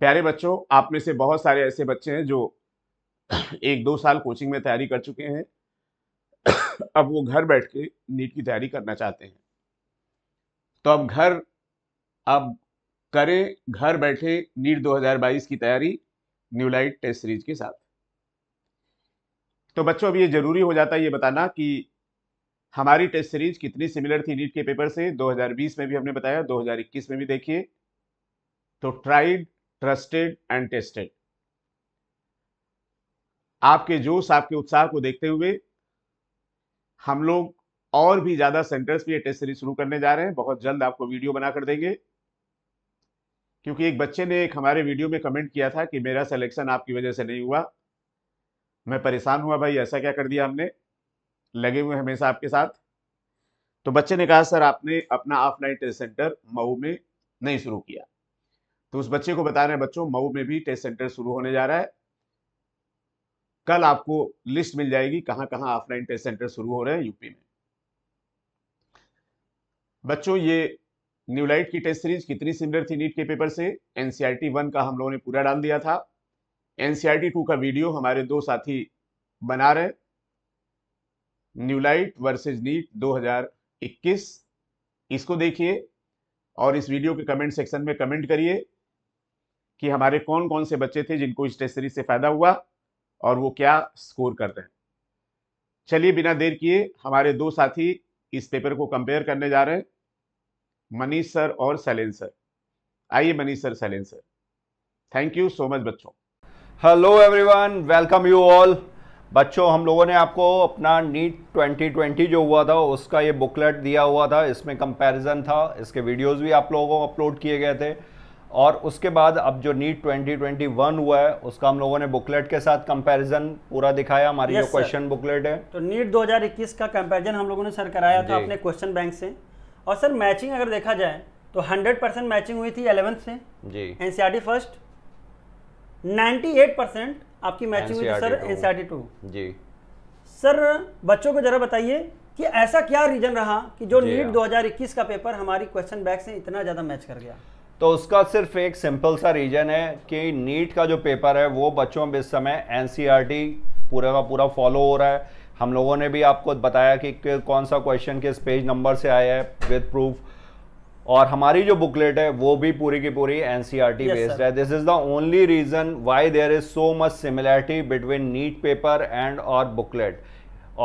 प्यारे बच्चों आप में से बहुत सारे ऐसे बच्चे हैं जो एक दो साल कोचिंग में तैयारी कर चुके हैं अब वो घर बैठ के नीट की तैयारी करना चाहते हैं तो अब घर अब करें घर बैठे नीट 2022 की तैयारी न्यू लाइट टेस्ट सीरीज के साथ तो बच्चों अब ये जरूरी हो जाता है ये बताना कि हमारी टेस्ट सीरीज कितनी सिमिलर थी नीट के पेपर से 2020 में भी हमने बताया 2021 में भी देखिए तो ट्राइड ट्रस्टेड एंड टेस्टेड आपके जोश आपके उत्साह को देखते हुए हम लोग और भी ज़्यादा सेंटर्स पे ये टेस्ट सीरीज शुरू करने जा रहे हैं बहुत जल्द आपको वीडियो बनाकर देंगे क्योंकि एक बच्चे ने एक हमारे वीडियो में कमेंट किया था कि मेरा सिलेक्शन आपकी वजह से नहीं हुआ मैं परेशान हुआ भाई ऐसा क्या कर दिया हमने लगे हुए हमेशा आपके साथ तो बच्चे ने कहा सर आपने अपना ऑफलाइन टेस्ट सेंटर मऊ में नहीं शुरू किया तो उस बच्चे को बता रहे हैं बच्चों मऊ में भी टेस्ट सेंटर शुरू होने जा रहा है कल आपको लिस्ट मिल जाएगी कहां कहां ऑफलाइन टेस्ट सेंटर शुरू हो रहे हैं यूपी में बच्चों ये न्यूलाइट की टेस्ट सीरीज कितनी सिमिलर थी नीट के पेपर से एनसीईआरटी वन e का हम लोगों ने पूरा डाल दिया था एनसीआरटी टू e का वीडियो हमारे दो साथी बना रहे न्यूलाइट वर्सेज नीट दो इसको देखिए और इस वीडियो के कमेंट सेक्शन में कमेंट करिए कि हमारे कौन कौन से बच्चे थे जिनको इस से फ़ायदा हुआ और वो क्या स्कोर कर रहे हैं चलिए बिना देर किए हमारे दो साथी इस पेपर को कंपेयर करने जा रहे हैं मनीष सर और सैलेन सर आइए Manish sir Sailen sir thank you so much बच्चों hello everyone welcome you all बच्चों हम लोगों ने आपको अपना नीट 2020 जो हुआ था उसका ये बुकलेट दिया हुआ था इसमें कंपैरिजन था इसके वीडियोस भी आप लोगों को अपलोड किए गए थे और उसके बाद अब जो नीट 2021 हुआ है उसका हम लोगों ने बुकलेट के साथ कंपैरिजन पूरा दिखाया हमारी yes, जो क्वेश्चन बुकलेट है तो नीट 2021 का कंपैरिजन हम लोगों ने सर कराया था अपने क्वेश्चन बैंक से और सर मैचिंग अगर देखा जाए तो 100 परसेंट मैचिंग हुई थी एलेवेंथ से जी एनसीआर फर्स्ट एट परसेंट आपकी मैचिंग हुई थी सर एनसीआर टू जी सर बच्चों को जरा बताइए कि ऐसा क्या रीजन रहा कि जो नीट हाँ। दो का पेपर हमारी क्वेश्चन बैंक से इतना ज़्यादा मैच कर गया तो उसका सिर्फ एक सिंपल सा रीज़न है कि नीट का जो पेपर है वो बच्चों में इस समय एन e पूरा का पूरा फॉलो हो रहा है हम लोगों ने भी आपको बताया कि कौन सा क्वेश्चन किस पेज नंबर से आया है विद प्रूफ और हमारी जो बुकलेट है वो भी पूरी की पूरी N C R T based है this is the only reason why there is so much similarity between NEET paper and और बुकलेट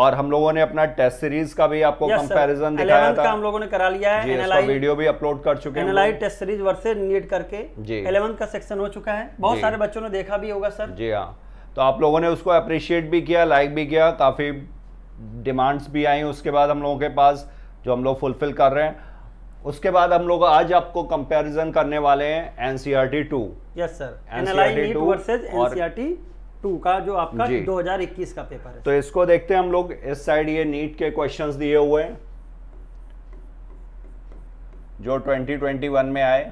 और हम लोगों ने अपना टेस्ट सीरीज का भी आपको कंपैरिजन दिखाया था का हम लोगों ने करा लिया है एनएलआई वीडियो भी अपलोड कर चुके हैं NLI test series versus NEET करके जी 11th का सेक्शन हो चुका है बहुत सारे बच्चों ने देखा भी होगा सर जी हाँ तो आप लोगों ने उसको अप्रिशिएट भी किया लाइक भी किया काफ़ी डिमांड्स भी आई उसके बाद हम लोगों के पास जो हम लोग फुलफिल कर रहे हैं उसके बाद हम लोग आज आपको कंपैरिजन करने वाले हैं NCERT two yes sir NCERT two versus NCERT two का जो आपका 2021 का पेपर है तो इसको देखते हैं हम लोग इस साइड ये नीट के क्वेश्चंस दिए हुए हैं जो 2021 में आए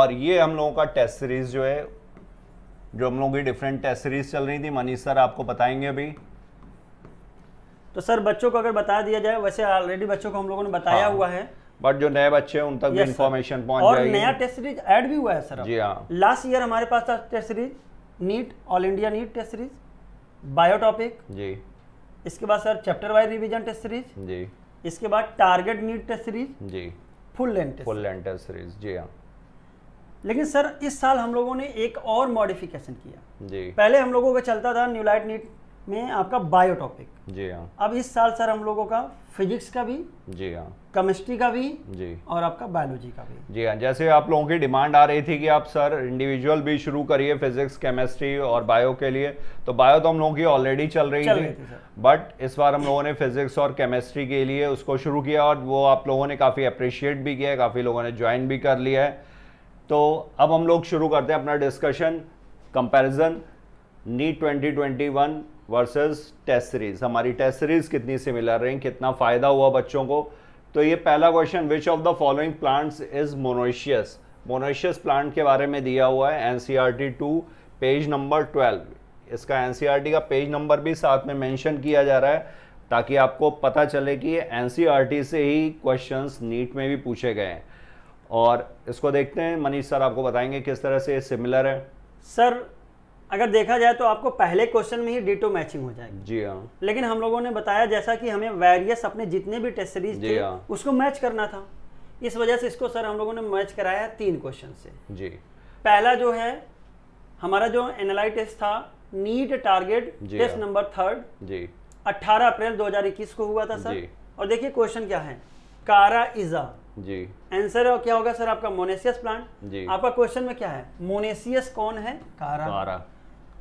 और ये हम लोगों का टेस्ट सीरीज जो है जो हम लोगों की डिफरेंट टेस्ट सीरीज चल रही थी मनीष सर आपको बताएंगे अभी तो सर बच्चों को अगर बता दिया जाए वैसे ऑलरेडी बच्चों को हम लोगों ने बताया हाँ। हुआ है बट जो नए बच्चे हैं उन तक भी इन्फॉर्मेशन पहुंच और जाएगी। नया टेस्ट सीरीज ऐड भी हुआ है सर जी हाँ लास्ट ईयर हमारे पास था test series NEET all India NEET test series bio topic जी इसके बाद sir chapter wise revision test series जी इसके बाद टारगेट नीट टेस्ट सीरीज जी full length full length test series जी हाँ लेकिन सर इस साल हम लोगों ने एक और मॉडिफिकेशन किया जी पहले हम लोगों का चलता था न्यूलाइट नीट में आपका टॉपिक जी हाँ अब इस साल सर हम लोगों का फिजिक्स का भी जी हाँ केमिस्ट्री का भी जी और आपका बायोलॉजी का भी जी हाँ जैसे आप लोगों की डिमांड आ रही थी कि आप सर इंडिविजुअल भी शुरू करिए फिजिक्स केमिस्ट्री और बायो के लिए तो बायो तो हम लोगों की ऑलरेडी चल रही चल थी, थी बट इस बार हम लोगों ने फिजिक्स और केमिस्ट्री के लिए उसको शुरू किया और वो आप लोगों ने काफ़ी अप्रिशिएट भी किया है काफ़ी लोगों ने ज्वाइन भी कर लिया है तो अब हम लोग शुरू करते हैं अपना discussion comparison NEET twenty versus test series हमारी टेस्ट सीरीज कितनी सिमिलर रही कितना फ़ायदा हुआ बच्चों को तो ये पहला question which of the following plants is monoecious monoecious plant के बारे में दिया हुआ है N C R T two page number twelve इसका एन सी आर टी का पेज नंबर भी साथ में मेंशन किया जा रहा है ताकि आपको पता चले कि एन सी आर टी से ही क्वेश्चन नीट में भी पूछे गए हैं और इसको देखते हैं मनीष सर आपको बताएंगे किस तरह से सिमिलर है सर अगर देखा जाए तो आपको पहले क्वेश्चन में ही डीटो मैचिंग हो जाएगी जी हाँ लेकिन हम लोगों ने बताया जैसा कि हमें वेरियस अपने जितने भी टेस्ट सीरीज थे हाँ। उसको मैच करना था इस वजह से इसको सर हम लोगों ने मैच कराया तीन क्वेश्चन से जी पहला जो है हमारा जो एनालाइज टेस्ट था NEET target test number third जी अट्ठारह अप्रैल दो को हुआ था सर और देखिए क्वेश्चन क्या है कारा इजा जी आंसर क्या होगा सर आपका मोनेसियस प्लांट जी आपका क्वेश्चन में क्या है मोनेसियस कौन है कारा, कारा।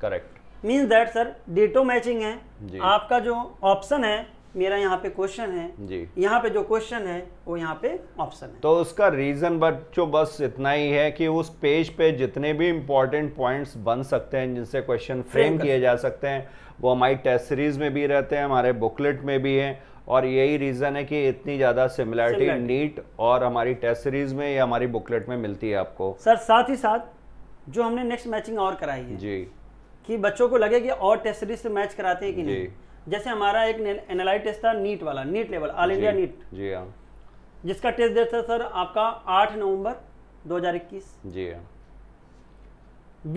Correct means that sir ditto matching है जी. आपका जो ऑप्शन है मेरा यहाँ पे क्वेश्चन है जी यहाँ पे जो क्वेश्चन है वो यहाँ पे ऑप्शन है तो उसका रीजन बच्चों बस इतना ही है कि उस पेज पे जितने भी इम्पोर्टेंट पॉइंट्स बन सकते हैं जिनसे क्वेश्चन फ्रेम किए जा सकते हैं वो हमारी टेस्ट सीरीज में भी रहते हैं हमारे बुकलेट में भी हैं और यही रीज़न है कि इतनी ज़्यादा सिमिलैरिटी नीट और हमारी टेस्ट सीरीज में या हमारी बुकलेट में मिलती है आपको सर साथ ही साथ जो हमने नेक्स्ट मैचिंग और कराई है जी कि बच्चों को लगे कि और टेस्ट सीरीज से मैच कराते हैं कि नहीं जैसे हमारा एक एनालाइज टेस्ट था नीट वाला NEET level all India NEET जी हाँ जिसका टेस्ट डेट था सर आपका आठ नवंबर 2021 जी हाँ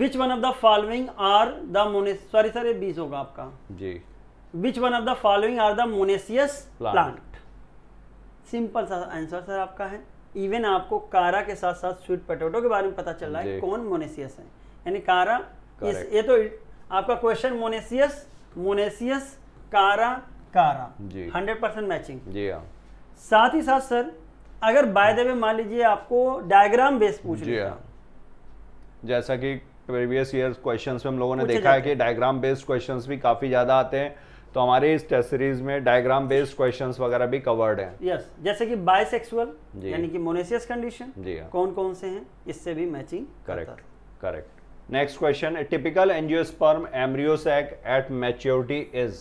which one of the following are the मोने सॉरी सर ये बीस होगा आपका जी which one of the following are the monoecious plant simple सा आंसर सर आपका है इवन आपको कारा के साथ साथ स्वीट पोटैटो के बारे में पता चल रहा है कौन मोनेसियस है यानी कारा इस, ये तो आपका क्वेश्चन मोनेसियस मोनेसियस कारा कारा हंड्रेड परसेंट मैचिंग जी हाँ साथ ही साथ सर अगर बाय द वे मान लीजिए आपको डायग्राम बेस पूछ लिया हाँ जैसा कि प्रीवियस ईयर क्वेश्चन में हम लोगों ने देखा है कि डायग्राम बेस्ड क्वेश्चन भी काफी ज्यादा आते हैं तो हमारे इस टेस्ट सीरीज में डायग्राम बेस्ड क्वेश्चंस वगैरह भी कवर्ड हैं यस yes, जैसे कि बायसेक्सुअल यानी कि मोनेसियस कंडीशन जी हाँ। कौन कौन से हैं इससे भी matching correct correct next question typical angiosperm embryo sac at maturity is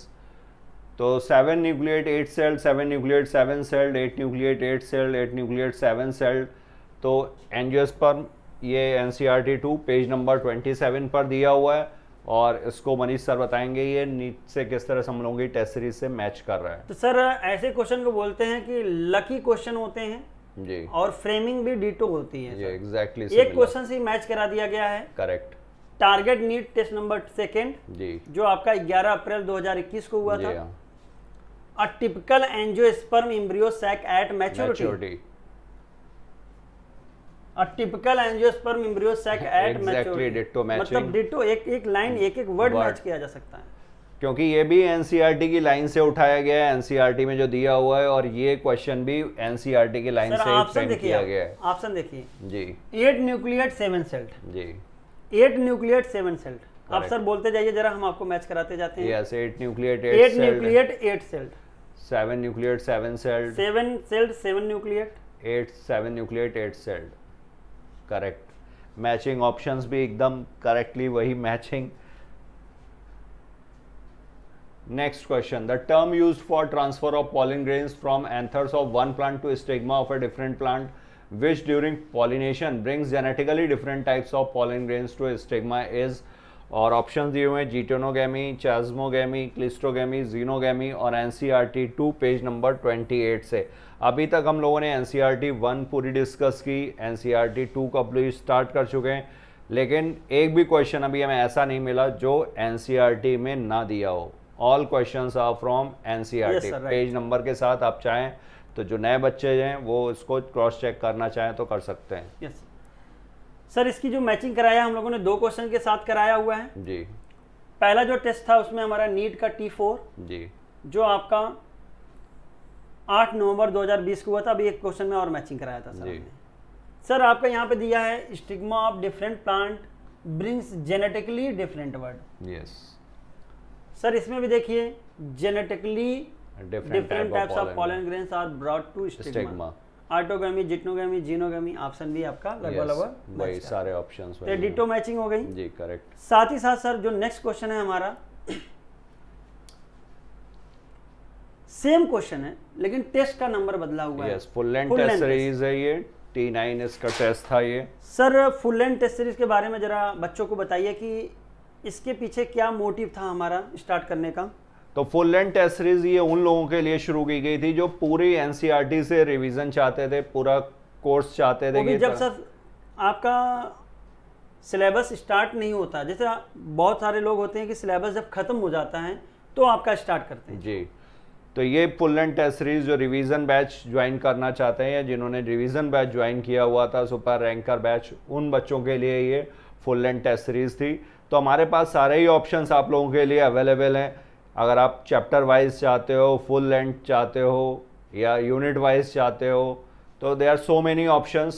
तो seven nucleate eight celled seven nucleate seven celled eight nucleate eight celled eight nucleate seven celled तो एंजियोस्पर्म ये N C R T two page number twenty seven पर दिया हुआ है और इसको Manish sir बताएंगे ये नीट से किस तरह से हम लोगों की टेस्ट सीरीज से मैच कर रहा है तो सर ऐसे क्वेश्चन को बोलते हैं कि लकी क्वेश्चन होते हैं जी और फ्रेमिंग भी डिटो होती है जी एग्जैक्टली exactly एक क्वेश्चन से मैच करा दिया गया है correct target NEET test number second जो आपका 11 अप्रैल 2021 को हुआ था a typical angiosperm embryo sac at maturity a typical angiosperm embryo sac at maturity ditto मतलब डिटो एक एक लाइन एक एक वर्ड मैच किया जा सकता है क्योंकि ये भी एनसीईआरटी e की लाइन से उठाया गया है एनसीईआरटी e में जो दिया हुआ है और ये क्वेश्चन भी एनसीईआरटी e की लाइन से ऑप्शन किया गया है ऑप्शन देखिए जी एट न्यूक्लियट सेवन सेल्ट जी एट न्यूक्लियट सेवन सेल्ड आप सर बोलते जाइए जरा हम आपको मैच कराते जाते हैं yes eight nucleate eight nucleate eight celled seven nucleate seven celled seven celled seven nucleate eight seven nucleate eight celled correct matching options भी एकदम करेक्टली वही matching next question the term use for transfer of pollen grains from anthers of one plant to stigma of a different plant which during pollination brings genetically different types of pollen grains to stigma is और option दिए हुए हैं geitonogamy chasmogamy cleistogamy xenogamy और N C R T two page number twenty eight से अभी तक हम लोगों ने N C R T one पूरी डिस्कस की N C R T two का प्लीज स्टार्ट कर चुके हैं लेकिन एक भी क्वेश्चन अभी हमें ऐसा नहीं मिला जो एन सी आर टी में ना दिया हो all question are from N C R T page number के साथ आप चाहें तो जो नए बच्चे हैं वो इसको क्रॉस चेक करना चाहें तो कर सकते हैं यस yes. सर इसकी जो मैचिंग कराया हम लोगों ने दो क्वेश्चन के साथ कराया हुआ है जी पहला जो टेस्ट था उसमें हमारा नीट का टी जी जो आपका आठ नवंबर 2020 को हुआ था अभी एक क्वेश्चन में और मैचिंग कराया था सर सर आपका यहाँ पे दिया है stigma of different plant brings genetically different word yes sir इसमें भी देखिए genetically different, different type types of pollen, pollen grains are brought to stigma, stigma. Autogamy geitonogamy xenogamy option भी आपका लगभग लगभग वही सारे ऑप्शंस तो डिटो मैचिंग हो गई जी करेक्ट साथ ही साथ सर जो नेक्स्ट क्वेश्चन है हमारा सेम क्वेश्चन है लेकिन टेस्ट का नंबर बदला हुआ yes, है फुल लेंथ टेस्ट सीरीज है ये टी नाइन इसका टेस्ट था ये sir full length test series के बारे में जरा बच्चों को बताइए कि इसके पीछे क्या मोटिव था हमारा स्टार्ट करने का तो फुल लेंथ टेस्ट सीरीज ये उन लोगों के लिए शुरू की गई थी जो पूरी एनसीईआरटी e से रिवीजन चाहते थे पूरा कोर्स चाहते थे कि जब सर आपका सिलेबस स्टार्ट नहीं होता जैसे बहुत सारे लोग होते हैं कि सिलेबस जब ख़त्म हो जाता है तो आपका स्टार्ट करते हैं जी तो ये फुल एंड टेस्ट सीरीज जो रिवीजन बैच ज्वाइन करना चाहते हैं या जिन्होंने रिवीजन बैच ज्वाइन किया हुआ था सुपर रैंकर बैच उन बच्चों के लिए ये फुल एंड टेस्ट सीरीज थी तो हमारे पास सारे ही ऑप्शंस आप लोगों के लिए अवेलेबल हैं अगर आप चैप्टर वाइज चाहते हो फुल लेंथ चाहते हो या यूनिट वाइज चाहते हो तो they are so many option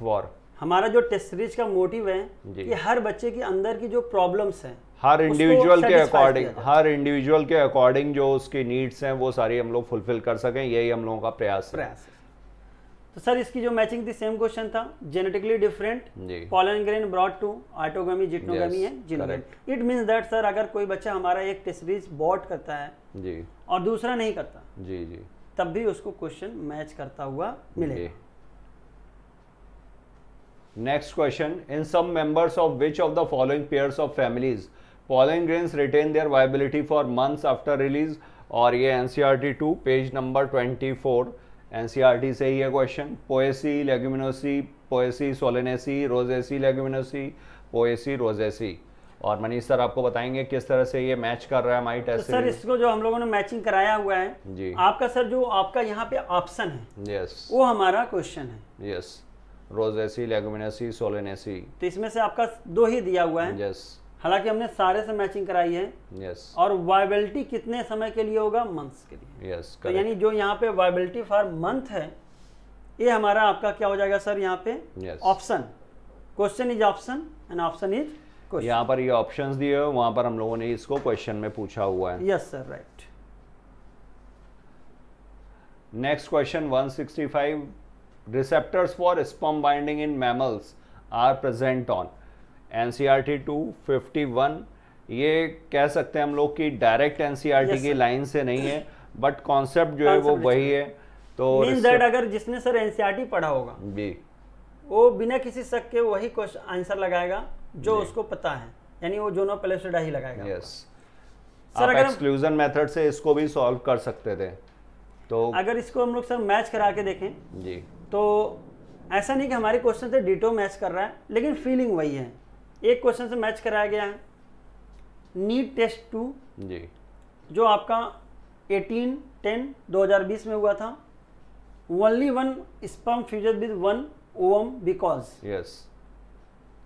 for हमारा जो टेस्ट सीरीज का मोटिव है कि हर बच्चे के अंदर की जो प्रॉब्लम्स हैं हर इंडिविजुअल के अकॉर्डिंग हर इंडिविजुअल के अकॉर्डिंग जो उसकी नीड्स हैं वो सारी हम लोग फुलफिल कर सकें यही हम लोगों का प्रयास है तो सर इसकी जो मैचिंग थी सेम क्वेश्चन था genetically different pollen grain brought to autogamy geitonogamy है इट मीन दैट सर अगर कोई बच्चा हमारा एक टेस्ट बॉट करता है जी और दूसरा नहीं करता जी जी तब भी उसको क्वेश्चन मैच करता हुआ मिले next question in some members of which of the following pairs of families pollen grains retain their viability for months after release और ये N C two page number twenty N e से ही है question poaceae leguminosae poaceae solanaceae rosaceae leguminosae poaceae rosaceae और Manish sir आपको बताएंगे किस तरह से ये मैच कर रहा है माइट तो सर इसको जो हम लोगों ने मैचिंग कराया हुआ है जी आपका सर जो आपका यहाँ पे ऑप्शन है यस वो हमारा क्वेश्चन है यस रोजेसी लेगुमिनेसी सोलेनेसी तो इसमें से आपका दो ही दिया हुआ है यस हालांकि हमने सारे से मैचिंग कराई है yes. और वायबिलिटी कितने समय के लिए होगा मंथ्स के लिए yes, तो यानी जो यहाँ पे वायबिलिटी फॉर मंथ है ये हमारा आपका क्या हो जाएगा सर यहाँ पे option question is option and option is यहाँ पर ये यह ऑप्शंस दिए हुए वहां पर हम लोगों ने इसको क्वेश्चन में पूछा हुआ है yes sir right next question 165 receptors for sperm binding in mammals are present on T two fifty one ये कह सकते हैं हम लोग कि डायरेक्ट आर टी की लाइन से नहीं है बट कॉन्सेप्ट जो है वो वही है तो दैट अगर जिसने सर टी e पढ़ा होगा जी वो बिना किसी शक के वही क्वेश्चन आंसर लगाएगा जो उसको पता है यानी वो जोनो पेलेस्टा ही लगाएगा यस सर अगर एक्सक्लूजन मेथड से इसको भी सॉल्व कर सकते थे तो अगर इसको हम लोग सर मैच करा के देखें जी तो ऐसा नहीं कि हमारे क्वेश्चन से डिटो मैच कर रहा है लेकिन फीलिंग वही है एक क्वेश्चन से मैच कराया गया है नीट टेस्ट टू जी जो आपका 18 10 2020 में हुआ था only one sperm fuses with one ovum because yes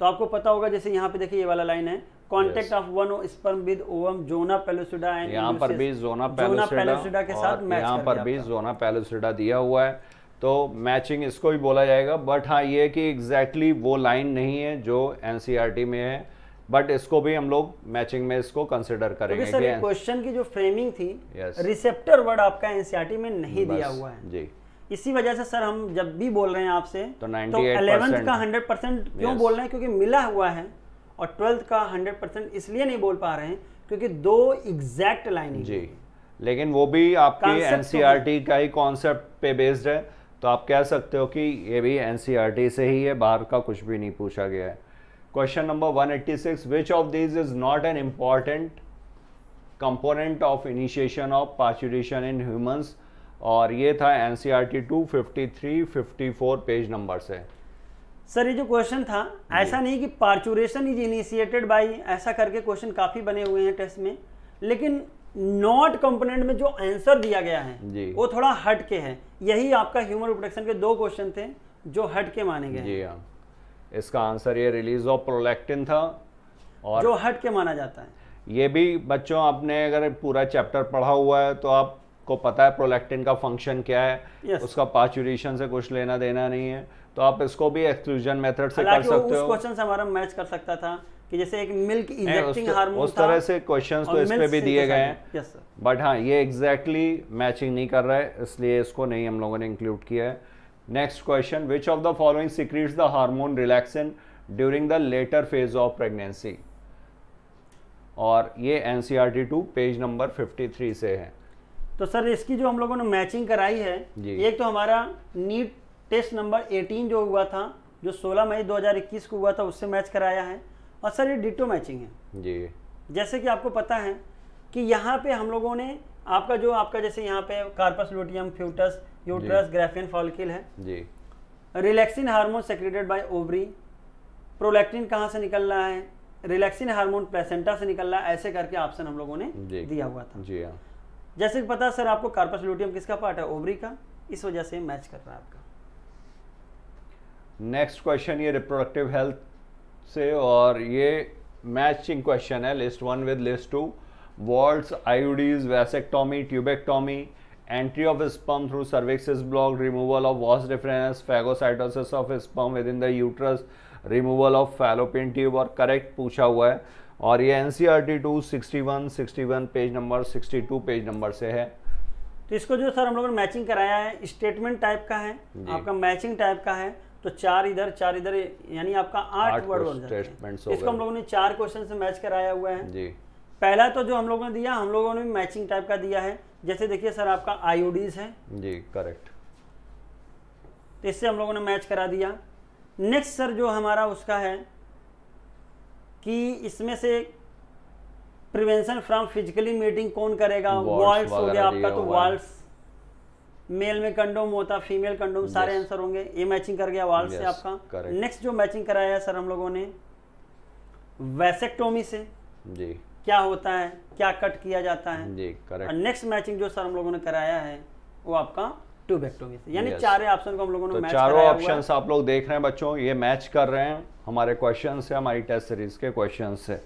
तो आपको पता होगा जैसे यहाँ पे देखिए ये वाला लाइन है contact of one sperm with ovum zona pellucida and यहाँ पर भी जोना पेलोसिडा के साथ मैच यहाँ पर भी जोना पेलोसिडा दिया हुआ है तो मैचिंग इसको भी बोला जाएगा बट हाँ ये कि एग्जैक्टली exactly वो लाइन नहीं है जो एन e में है बट इसको भी हम लोग मैचिंग में इसको कंसिडर करेंगे तो सर क्वेश्चन की जो फ्रेमिंग थी रिसेप्टर वर्ड आपका एनसीईआरटी e में नहीं दिया हुआ है जी इसी वजह से सर हम जब भी बोल रहे हैं आपसे तो अलेवेंथ तो का हंड्रेड परसेंट क्यों yes. बोल रहे हैं क्योंकि मिला हुआ है और ट्वेल्थ का हंड्रेड परसेंट इसलिए नहीं बोल पा रहे हैं क्योंकि दो एग्जैक्ट लाइन जी लेकिन वो भी आपके एनसीआरटी e का ही कॉन्सेप्ट पे बेस्ड है तो आप कह सकते हो कि ये भी एन e से ही है बाहर का कुछ भी नहीं पूछा गया है question number 186 which of this is not an important component of initiation of parturition in humans और ये था N C R T two fifty three fifty four page number से सर ये जो क्वेश्चन था ऐसा नहीं कि पार्चुरेशन इज इनिशिएटेड बाई ऐसा करके क्वेश्चन काफ़ी बने हुए हैं टेस्ट में लेकिन नॉट कंपोनेंट में जो आंसर दिया गया है वो थोड़ा हट के है यही आपका ह्यूमन रिप्रोडक्शन के दो क्वेश्चन थे जो हट के माने गए जी हाँ इसका आंसर ये रिलीज ऑफ प्रोलैक्टिन था और जो हट के माना जाता है ये भी बच्चों आपने अगर पूरा चैप्टर पढ़ा हुआ है तो आपको पता है प्रोलैक्टिन का फंक्शन क्या है yes. उसका पाचुरेशन से कुछ लेना देना नहीं है तो आप इसको भी एक्सक्लूजन मेथड से कर सकते हो क्वेश्चन से हमारा मैच कर सकता था कि जैसे एक मिल्क इंजेक्टिंग हार्मोन उस तरह से क्वेश्चंस तो इस पे भी दिए गए हैं यस सर बट हाँ ये एग्जैक्टली exactly मैचिंग नहीं कर रहा है इसलिए इसको नहीं हम लोगों ने इंक्लूड किया है next question which of the following secretes the hormone relaxin during the later phase of pregnancy और ये N C R T two page number fifty three से है तो सर इसकी जो हम लोगों ने मैचिंग कराई है एक तो हमारा नीट टेस्ट नंबर एटीन जो हुआ था जो सोलह मई दो हजार इक्कीस को हुआ था उससे मैच कराया है और सर ये डिटो मैचिंग है जी जैसे कि आपको पता है कि यहाँ पे हम लोगों ने आपका जो आपका जैसे यहाँ पे corpus luteum foetus uterus Graafian follicle है जी relaxin hormone secreted by ovary prolactin कहाँ से निकल रहा है रिलैक्सिन हार्मोन प्लेसेंटा से निकल रहा है ऐसे करके ऑप्शन हम लोगों ने दिया हुआ था जी हाँ जैसे कि पता सर आपको कार्पस लोटियम किसका पार्ट है ओवरी का इस वजह से मैच कर रहा है आपका नेक्स्ट क्वेश्चन ये रिप्रोडक्टिव हेल्थ से और ये मैचिंग क्वेश्चन है list one with list two vaults IUDs vasectomy tubectomy entry of sperm through cervix block removal of vas deferens phagocytosis of sperm with in the uterus removal of fallopian tube और correct पूछा हुआ है और ये N C R T two sixty one sixty one page number sixty two page number से है तो इसको जो सर हम लोगों ने मैचिंग कराया है स्टेटमेंट टाइप का है आपका मैचिंग टाइप का है तो चार इधर चार इधर यानी आपका आठ वर्ड बन जाते हैं इसको हम लोगों ने चार क्वेश्चन से मैच कराया हुआ है जी पहला तो जो हम लोगों ने दिया हम लोगों ने मैचिंग टाइप का दिया है जैसे देखिए सर आपका आईओडीज है जी करेक्ट तो इससे हम लोगों ने मैच करा दिया नेक्स्ट सर जो हमारा उसका है कि इसमें से प्रिवेंशन फ्रॉम फिजिकली मीटिंग कौन करेगा वॉल्स हो गया आपका तो वॉल्स मेल में कंडोम होता फीमेल कंडोम सारे आंसर होंगे ये मैचिंग कर गया वाल से आपका नेक्स्ट जो मैचिंग कराया सर हम लोगों ने वैसेक्टोमी से जी क्या होता है क्या कट किया जाता है जी करेक्ट नेक्स्ट मैचिंग जो सर हम लोगों ने कराया है वो आपका ट्यूबेक्टोमी से यानी yes. चारे ऑप्शन को हम लोगों ने तो मैच चारों ऑप्शन आप लोग देख रहे हैं बच्चों ये मैच कर रहे हैं हमारे क्वेश्चन से हमारी टेस्ट सीरीज के क्वेश्चन से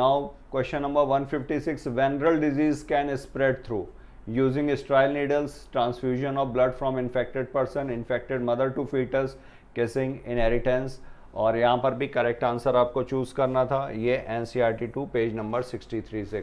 now question number 156 venereal disease can spread through using sterile needles, transfusion of blood from infected person, infected mother to fetus, kissing, inheritance और यहाँ पर भी करेक्ट आंसर आपको चूज करना था ये N C R T two page number sixty three से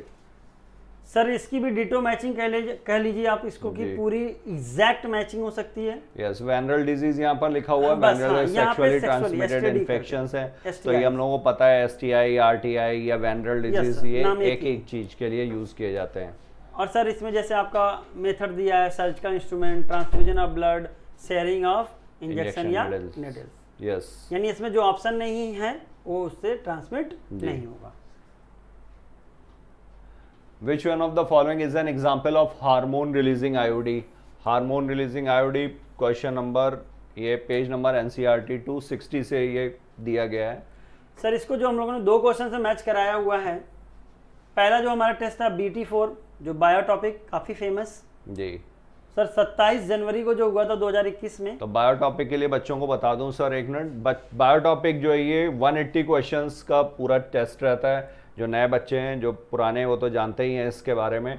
sir इसकी भी डिटो मैचिंग कह लीजिए कह लीजिए आप इसको कि पूरी एग्जैक्ट मैचिंग हो सकती है यस वैनरल डिजीज यहाँ पर लिखा हुआ हाँ, है सेक्सुअली ट्रांसमिटेड इन्फेक्शन है तो ये हम लोगों को पता है S T I R T I या वेनरल डिजीज ये एक एक चीज के लिए यूज किए जाते हैं और सर इसमें जैसे आपका मेथड दिया है surgical instrument transfusion of blood sharing of injection या निडल्स यस यानी इसमें जो ऑप्शन नहीं है वो उससे ट्रांसमिट नहीं होगा which one of the following is an example of hormone releasing IUD hormone releasing IUD question number ये पेज नंबर एनसीईआरटी 260 से ये दिया गया है सर इसको जो हम लोगों ने दो क्वेश्चन से मैच कराया हुआ है पहला जो हमारा टेस्ट था बीटी फोर जो बायोटॉपिक काफ़ी फेमस जी सर 27 जनवरी को जो हुआ था 2021 में तो बायोटॉपिक के लिए बच्चों को बता दूं सर एक मिनट बायोटॉपिक जो है ये 180 क्वेश्चंस का पूरा टेस्ट रहता है जो नए बच्चे हैं जो पुराने वो तो जानते ही हैं इसके बारे में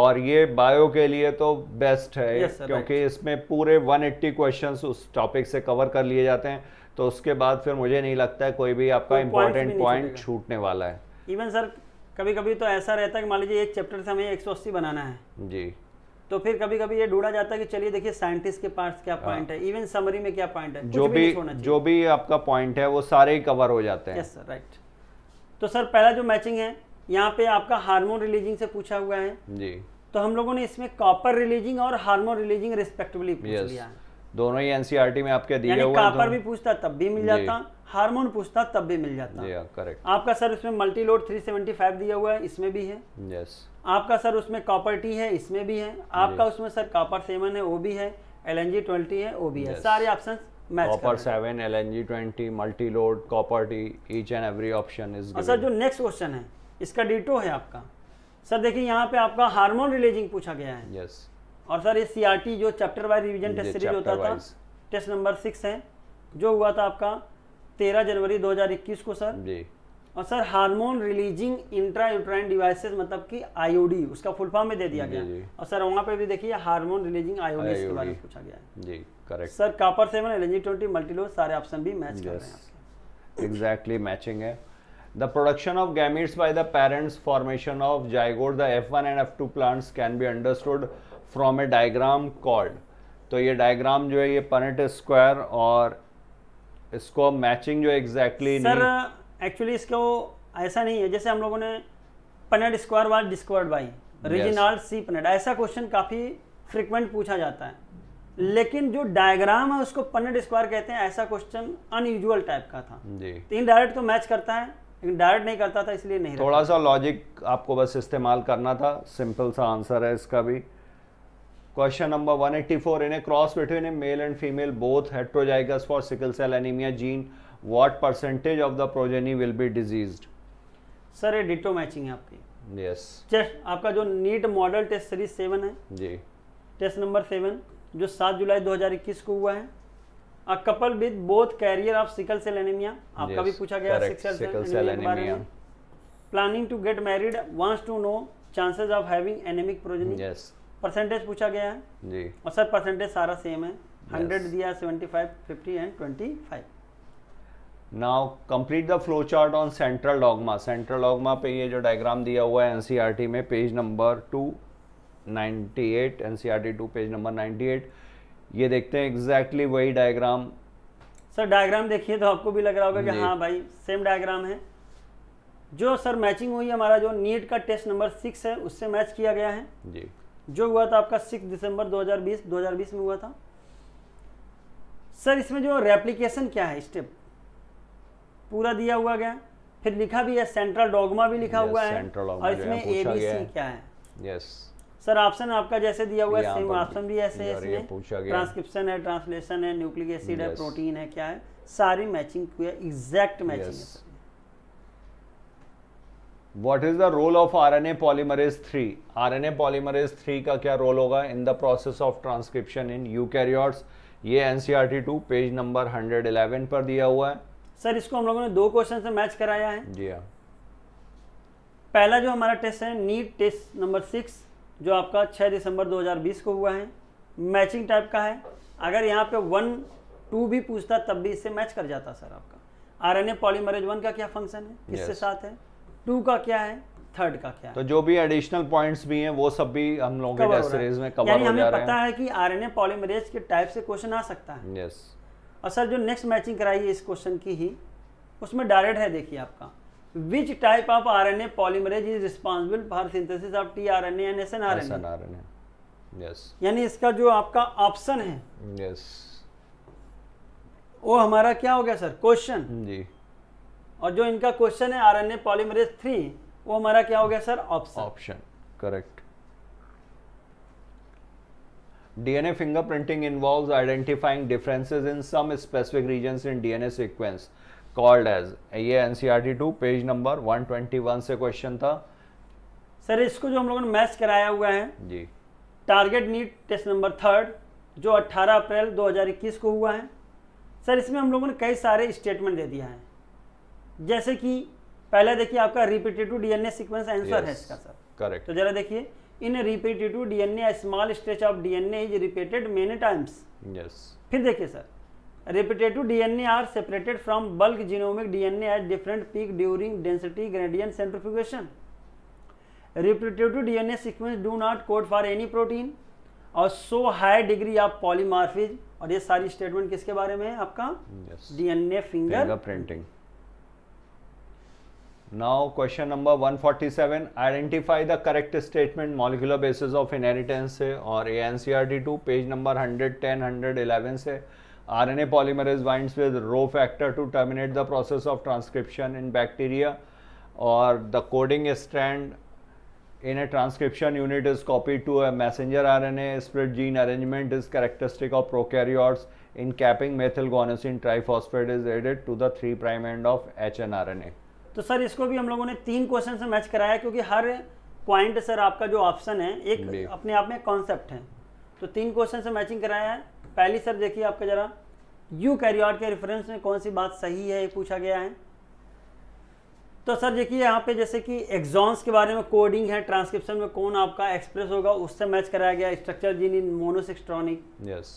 और ये बायो के लिए तो बेस्ट है yes, sir, क्योंकि right. इसमें पूरे 180 क्वेश्चन उस टॉपिक से कवर कर लिए जाते हैं तो उसके बाद फिर मुझे नहीं लगता है कोई भी आपका इम्पोर्टेंट पॉइंट छूटने वाला है इवन सर कभी कभी तो ऐसा रहता है कि मान लीजिए एक चैप्टर से हमें अस्सी बनाना है जी तो फिर कभी कभी ये ढूंढा जाता है कि चलिए देखिए साइंटिस्ट के पास क्या पॉइंट हाँ। है इवन समरी में क्या पॉइंट है जो भी, भी जो भी आपका पॉइंट है वो सारे ही कवर हो जाते हैं यस सर राइट तो सर पहला जो मैचिंग है यहाँ पे आपका हार्मोन रिलीजिंग से पूछा हुआ है जी तो हम लोगों ने इसमें कॉपर रिलीजिंग और हार्मोन रिलीजिंग रिस्पेक्टिवली पूछ लिया है दोनों ही एनसीईआरटी e में आपके दिए हुए कापर भी पूछता तब भी मिल जाता हार्मोन पूछता तब भी मिल जाता जी करेक्ट हाँ, आपका सर उसमें मल्टी लोड 375 दिया हुआ है इसमें भी है यस आपका सर उसमें कॉपर टी है इसमें भी है आपका उसमें सर कॉपर सेवन है वो भी है एल एन है वो भी है सारे option copper seven L N G twenty multi load copper T each and every option is sir जो नेक्स्ट क्वेश्चन है इसका डिटो है आपका सर देखिए यहाँ पे आपका हार्मोन रिलीजिंग पूछा गया है यस yes. और सर ये सीआरटी जो chapter wise revision test series होता था टेस्ट नंबर सिक्स है जो हुआ था आपका तेरह जनवरी 2021 को सर जी और sir hormone releasing intra uterine devices मतलब कि आईओडी उसका फुल फॉर्म में दे दिया गया और सर वहाँ पे भी देखिए हार्मोन रिलीजिंग आईओडी के बारे में पूछा गया है जी correct sir copper seven L LNG twenty multiload सारे ऑप्शन भी मैच कर रहे हैं एग्जैक्टली मैचिंग है The production of gametes by the parents, formation of zygote, the F1 and F2 plants can be understood from a diagram called तो ये diagram जो है ये पनेट स्क्वायर और इसको मैचिंग जो एग्जैक्टली exactly सर एक्चुअली इसको ऐसा नहीं है जैसे हम लोगों ने Punnett square by discovered by Reginald C Punnett ऐसा क्वेश्चन काफ़ी फ्रिक्वेंट पूछा जाता है लेकिन जो डायग्राम है उसको पनेट स्क्वायर कहते हैं ऐसा क्वेश्चन अनयूजुअल टाइप का था जी इन डायरेक्ट तो मैच तो करता है लेकिन डायरेक्ट नहीं करता था इसलिए नहीं थोड़ा सा लॉजिक आपको बस इस्तेमाल करना था सिंपल सा आंसर है इसका भी question number 184 in a cross between a male and female both heterozygous for sickle cell anaemia gene what percentage of the progeny will be diseased sir ये डिटो मैचिंग है आपकी यस yes. आपका जो NEET model test series seven है जी test number seven जो सात जुलाई 2021 को हुआ है a couple with both carrier of sickle cell anaemia आपका yes, भी पूछा गया sickle cell anaemia planning to get married wants to know chances of having anaemic progeny yes percentage पूछा गया है जी और सर परसेंटेज सारा सेम है हंड्रेड yes. दिया seventy five fifty and twenty five now complete the flow chart on central dogma central dogma पे ये जो डायग्राम दिया हुआ है एनसीईआरटी e में page number two ninety eight N C R T two page number ninety eight ये देखते हैं एग्जैक्टली exactly वही डायग्राम सर डायग्राम देखिए तो आपको भी लग रहा होगा कि हाँ भाई सेम डायग्राम है जो सर मैचिंग हुई हमारा जो नीट का टेस्ट नंबर सिक्स है उससे मैच किया गया है जी जो हुआ था आपका सिक्स दिसंबर 2020 2020 में हुआ था सर इसमें जो रेप्लीकेशन क्या है स्टेप पूरा दिया हुआ गया फिर लिखा भी है सेंट्रल डॉगमा भी लिखा yes, हुआ है और इसमें ए बी सी क्या है यस सर ऑप्शन आपका जैसे दिया हुआ है सेम ऑप्शन भी ऐसे है इसमें ट्रांसक्रिप्शन है ट्रांसलेशन है न्यूक्लिक एसिड है प्रोटीन है क्या है सारी मैचिंग एग्जैक्ट मैचिंग है what is the role of RNA polymerase three RNA polymerase three का क्या रोल होगा in the process of transcription in eukaryotes ये एनसीईआरटी टू पेज नंबर 111 पर दिया हुआ है सर इसको हम लोगों ने दो क्वेश्चन से मैच कराया है जी हाँ पहला जो हमारा टेस्ट है नीट टेस्ट नंबर सिक्स जो आपका 6 दिसंबर 2020 को हुआ है मैचिंग टाइप का है अगर यहाँ पे वन टू भी पूछता तब भी इससे मैच कर जाता सर आपका आरएनए पॉलीमरेज वन का क्या फंक्शन है किससे yes. साथ है टू का क्या है थर्ड का क्या है? तो जो भी एडिशनल पॉइंट्स भी हैं वो सब भी हम लोगों के टेस्ट सीरीज में कवर हो जा रहे हैं पता है कि आरएनए पॉलीमरेज के टाइप से क्वेश्चन आ सकता है यस और सर जो नेक्स्ट मैचिंग कराई है इस क्वेश्चन की ही उसमें डायरेक्ट है देखिए आपका which type of R N A polymerase is responsible for synthesis of T R N N S N R N yes यानी इसका जो आपका ऑप्शन है यस yes. वो हमारा क्या हो गया सर क्वेश्चन जी और जो इनका क्वेश्चन है R N A polymerase three वो हमारा क्या हो गया sir option option correct DNA fingerprinting involves इन differences in some specific regions in DNA sequence called as ये NCERT two page number one से क्वेश्चन था सर इसको जो हम लोगों ने मैच कराया हुआ है जी target NEET test number third जो 18 अप्रैल 2021 को हुआ है सर इसमें हम लोगों ने कई सारे स्टेटमेंट दे दिया है जैसे कि पहले देखिए आपका रिपीटेटिव डीएनए सीक्वेंस आंसर है इसका सर करेक्ट तो जरा देखिए in repetitive DNA small stretch of DNA is repeated many times yes फिर देखिए sir repetitive DNA are separated from bulk genomic DNA at different peak during density gradient centrifugation repetitive DNA sequence do not code for any protein और show high degree of polymorphism और ये सारी statement किसके बारे में है आपका DNA fingerprinting Now question number 147, identify the correct statement molecular basis of inheritance से और 2 page number 110, 111 से RNA polymerase binds with rho factor to terminate the process of transcription in bacteria or the coding strand in a transcription unit is copied to a messenger RNA, split gene arrangement is characteristic of prokaryotes, in capping methylguanosine triphosphate is added to the 3' end of hnRNA. तो sir इसको भी हम लोगों ने तीन question से match कराया क्योंकि हर पॉइंट सर आपका जो ऑप्शन है एक अपने आप में कॉन्सेप्ट है तो तीन क्वेश्चन से मैचिंग कराया है पहली सर देखिए आपका जरा यू कैरियॉट के रेफरेंस में कौन सी बात सही है ये पूछा गया है तो सर देखिए यहाँ पे जैसे कि एग्जॉन्स के बारे में कोडिंग है ट्रांसक्रिप्शन में कौन आपका एक्सप्रेस होगा उससे मैच कराया गया structure gene in monocistronic yes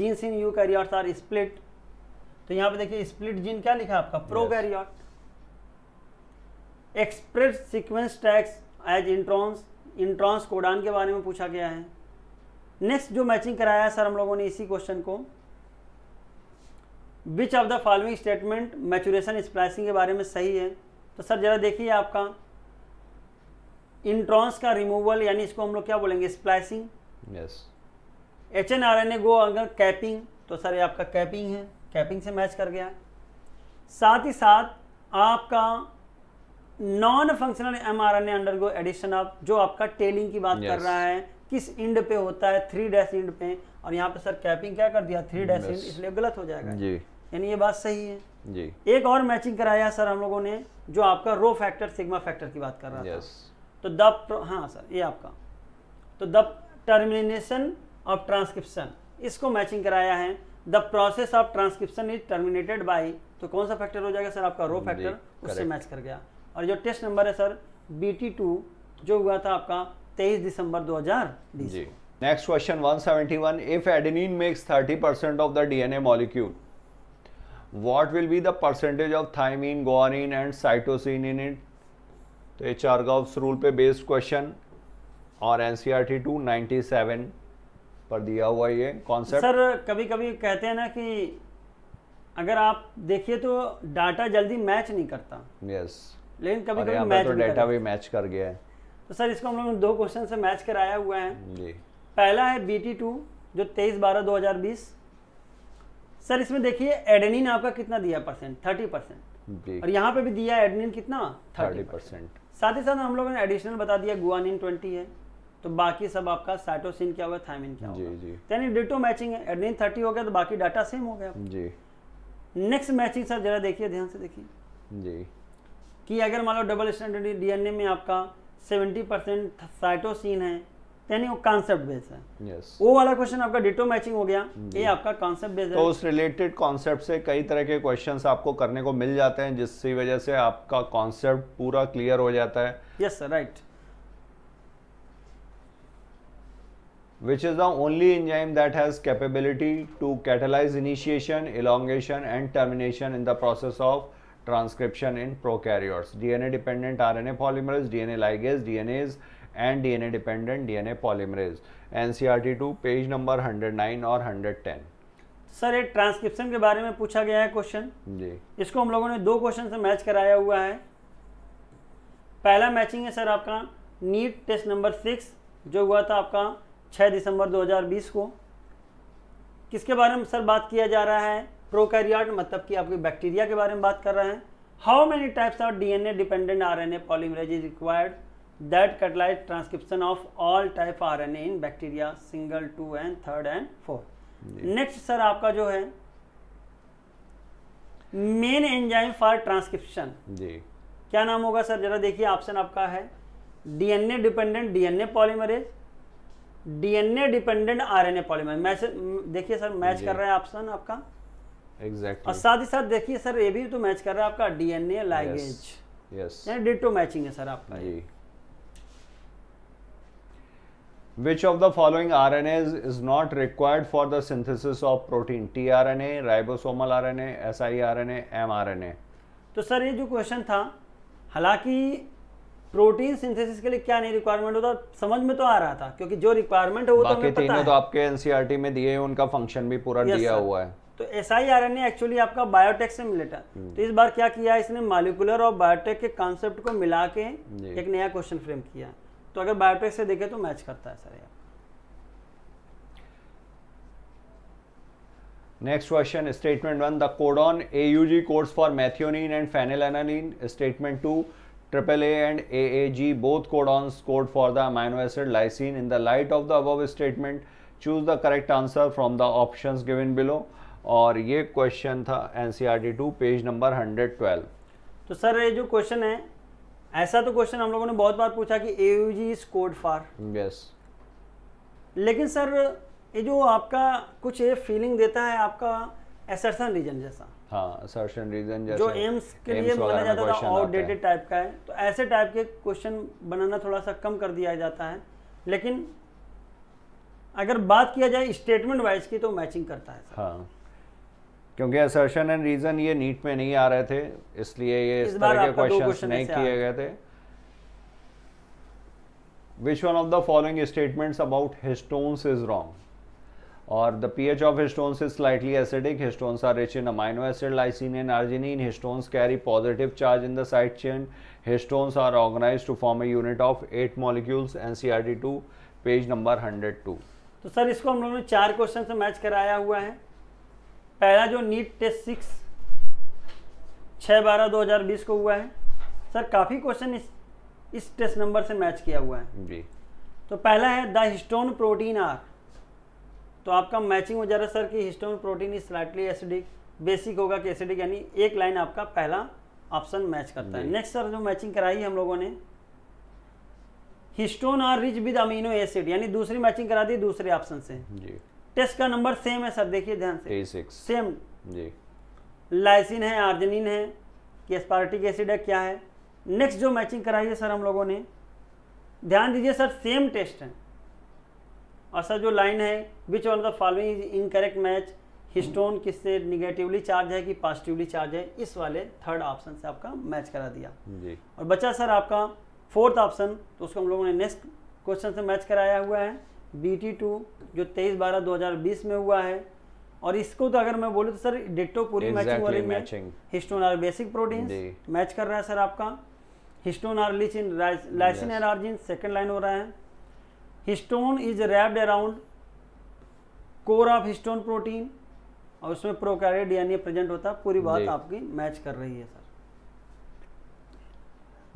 genes in eukaryotes are split तो यहाँ पे देखिए स्प्लिट जीन क्या लिखा आपका प्रो yes. Express sequence tags as introns introns codon के बारे में पूछा गया है नेक्स्ट जो मैचिंग कराया है सर हम लोगों ने इसी क्वेश्चन को which of the following statement maturation splicing के बारे में सही है तो सर जरा देखिए आपका इंट्रॉन्स का रिमूवल यानी इसको हम लोग क्या बोलेंगे splicing yes H N R N A go अगर कैपिंग तो सर ये आपका कैपिंग है कैपिंग से मैच कर गया साथ ही साथ आपका non functional mRNA undergo addition of जो आपका टेलिंग की बात yes. कर रहा है किस इंड पे होता है थ्री डैश इंड पे और यहाँ पे सर कैपिंग क्या कर दिया थ्री डैश इंड इसलिए गलत हो जाएगा जी यानी ये बात सही है जी एक और मैचिंग कराया सर हम लोगों ने जो आपका रो फैक्टर सिग्मा फैक्टर की बात कर रहा yes. था तो द हाँ सर ये आपका तो द टर्मिनेशन ऑफ ट्रांसक्रिप्शन इसको मैचिंग कराया है the process of transcription is terminated by तो कौन सा फैक्टर हो जाएगा सर आपका रो फैक्टर उससे मैच कर गया और जो टेस्ट नंबर है सर बी टी टू जो हुआ था आपका तेईस दिसंबर दो हजार जी next question 171 if adenine makes 30 percent of the DNA molecule what will be the percentage of thymine guanine and cytosine in it तो ये चारगाव्स रूल पे बेस्ड क्वेश्चन और एनसीईआरटी 297 e पर दिया हुआ ये कॉन्सेप्ट सर कभी कभी कहते हैं ना कि अगर आप देखिए तो डाटा जल्दी मैच नहीं करता यस yes. लेकिन कभी कभी मैच तो डेटा भी मैच कर गया है तो सर इसको हम लोगों ने दो क्वेश्चन से मैच कराया हुआ है जी पहला है बी टी टू जो तेईस बारह दो हज़ार बीस सर इसमें देखिए एडनिन आपका कितना दिया परसेंट थर्टी परसेंट और यहाँ पे भी दिया एडनिन कितना थर्टी परसेंट साथ ही साथ हम लोगों ने एडिशनल बता दिया गुआनिन ट्वेंटी है तो बाकी सब आपका साइटोसिन क्या हुआ थायमिन क्या जी, होगा तो यानी डिटो मैचिंग है एडनिन थर्टी हो गया तो बाकी डाटा सेम हो गया जी नेक्स्ट मैचिंग सर जरा देखिए ध्यान से देखिए जी कि अगर मान लो डबल स्टैंडर्ड डीएनए में आपका 70 परसेंट साइटोसिन है यानी वो कॉन्सेप्ट बेस है yes. वो वाला क्वेश्चन आपका डिटो मैचिंग हो गया ये आपका कॉन्सेप्ट बेस है तो उस रिलेटेड कॉन्सेप्ट से कई तरह के क्वेश्चन आपको करने को मिल जाते हैं जिसकी वजह से आपका कॉन्सेप्ट पूरा क्लियर हो जाता है yes sir right which is the only enzyme that has capability to catalyze initiation elongation and termination in the process of transcription in prokaryotes a dependent R N RNA polymerase DNA ligase as and DNA dependent DNA polymerase NCERT 2 page number hundred nine और hundred ten sir एक transcription के बारे में पूछा गया है question जी इसको हम लोगों ने दो क्वेश्चन से मैच कराया हुआ है पहला मैचिंग है सर आपका नीट टेस्ट नंबर सिक्स जो हुआ था आपका छः दिसंबर दो हजार बीस को किसके बारे में सर बात किया जा रहा है प्रोकैरियोट मतलब कि आपके बैक्टीरिया के बारे में बात कर रहे हैं how many types of DNA dependent RNA polymerase is required that catalyse transcription of all type RNA in bacteria single two and third and fourth next sir आपका जो है मेन एंजाइम फॉर ट्रांसक्रिप्शन जी क्या नाम होगा sir जरा देखिए option आपका है DNA dependent DNA polymerase DNA dependent RNA polymerase match देखिए सर मैच कर रहा है ऑप्शन आपका exactly. और साथ ही साथ देखिए सर ये भी तो मैच कर रहा है आपका डीएनए लाइगेज यस यानी डिटो मैचिंग है सर आपका जी Which of the following RNAs is not required for the synthesis of protein? tRNA, ribosomal RNA, siRNA, mRNA. तो सर ये जो क्वेश्चन था हालांकि प्रोटीन सिंथेसिस के लिए क्या नहीं रिक्वायरमेंट होता समझ में तो आ रहा था क्योंकि जो रिक्वायरमेंट है वो तो हमें पता है। तो आपके एनसीईआरटी e में दिए हैं उनका फंक्शन भी पूरा दिया हुआ है तो S I R N A actually आपका बायोटेक से मिलेटा हम्म। तो इस बार क्या किया इसने मालिकुलर और बायोटेक के कॉन्सेप्ट को मिला के एक नया क्वेश्चन फ्रेम किया तो अगर बायोटेक से देखें तो मैच करता है सर यार next question statement one the codon A U G codes for methionine and phenylalanine statement two triple A and A A G both codons code for the amino acid lysine in the light of the above statement choose the correct answer from the options given below और ये क्वेश्चन था N C R T two page number hundred twelve तो sir ये जो question है ऐसा तो क्वेश्चन हम लोगों ने बहुत बार पूछा कि A U G is code for yes लेकिन सर ये जो आपका कुछ ये फीलिंग देता है आपका एसर्सन रीजन जैसा हाँ रीजन जैसे जो एम्स के लिए माना जाता था आउटडेटेड टाइप का है तो ऐसे टाइप के क्वेश्चन बनाना थोड़ा सा कम कर दिया जाता है लेकिन अगर बात किया जाए स्टेटमेंट वाइज की तो मैचिंग करता है हाँ क्योंकि असर्शन एंड रीजन ये नीट में नहीं आ रहे थे इसलिए ये इस, तरह के क्वेश्चन नहीं किए गए थे which one of the following statement about histones is wrong और the P H of histones is slightly acidic histones are rich in amino acid lysine and arginine histones carry positive charge in the side chain histones are organise to form a unit of eight molecules N C R T two page number hundred two तो sir इसको हम लोगों ने चार question से match कराया हुआ है पहला जो नीट टेस्ट सिक्स छः बारह दो हज़ार बीस को हुआ है सर काफ़ी क्वेश्चन इस इस टेस्ट नंबर से मैच किया हुआ है जी तो पहला है द हिस्टोन प्रोटीन आर तो आपका मैचिंग हो जा रहा है सर कि histone protein is slightly acidic basic होगा कि एसिडिक यानी एक लाइन आपका पहला ऑप्शन मैच करता है नेक्स्ट सर जो मैचिंग कराई हम लोगों ने histone are rich with amino acid यानी दूसरी मैचिंग करा दी दूसरे ऑप्शन से जी टेस्ट का नंबर सेम है सर देखिए ध्यान से सेम जी लाइसिन है आर्जनिन है एस्पार्टिक एसिड है क्या है नेक्स्ट जो मैचिंग कराई है सर हम लोगों ने ध्यान दीजिए सर सेम टेस्ट है और सर जो लाइन है which one the following is incorrect match histone किससे निगेटिवली चार्ज है कि पॉजिटिवली चार्ज है इस वाले थर्ड ऑप्शन से आपका मैच करा दिया जी और बचा सर आपका फोर्थ ऑप्शन तो उसको हम लोगों ने नेक्स्ट क्वेश्चन से मैच कराया हुआ है बी टी टू जो तेईस बारह दो हज़ार बीस में हुआ है और इसको तो अगर मैं बोलूँ तो सर डिटो पूरी मैचिंग वाली matching histone are basic protein match कर रहा है सर आपका histone are in lysine and arginine second line हो रहा है histone is wrapped around core of histone protein और उसमें प्रोकैरियोट डीएनए प्रेजेंट होता है पूरी बात आपकी मैच कर रही है sir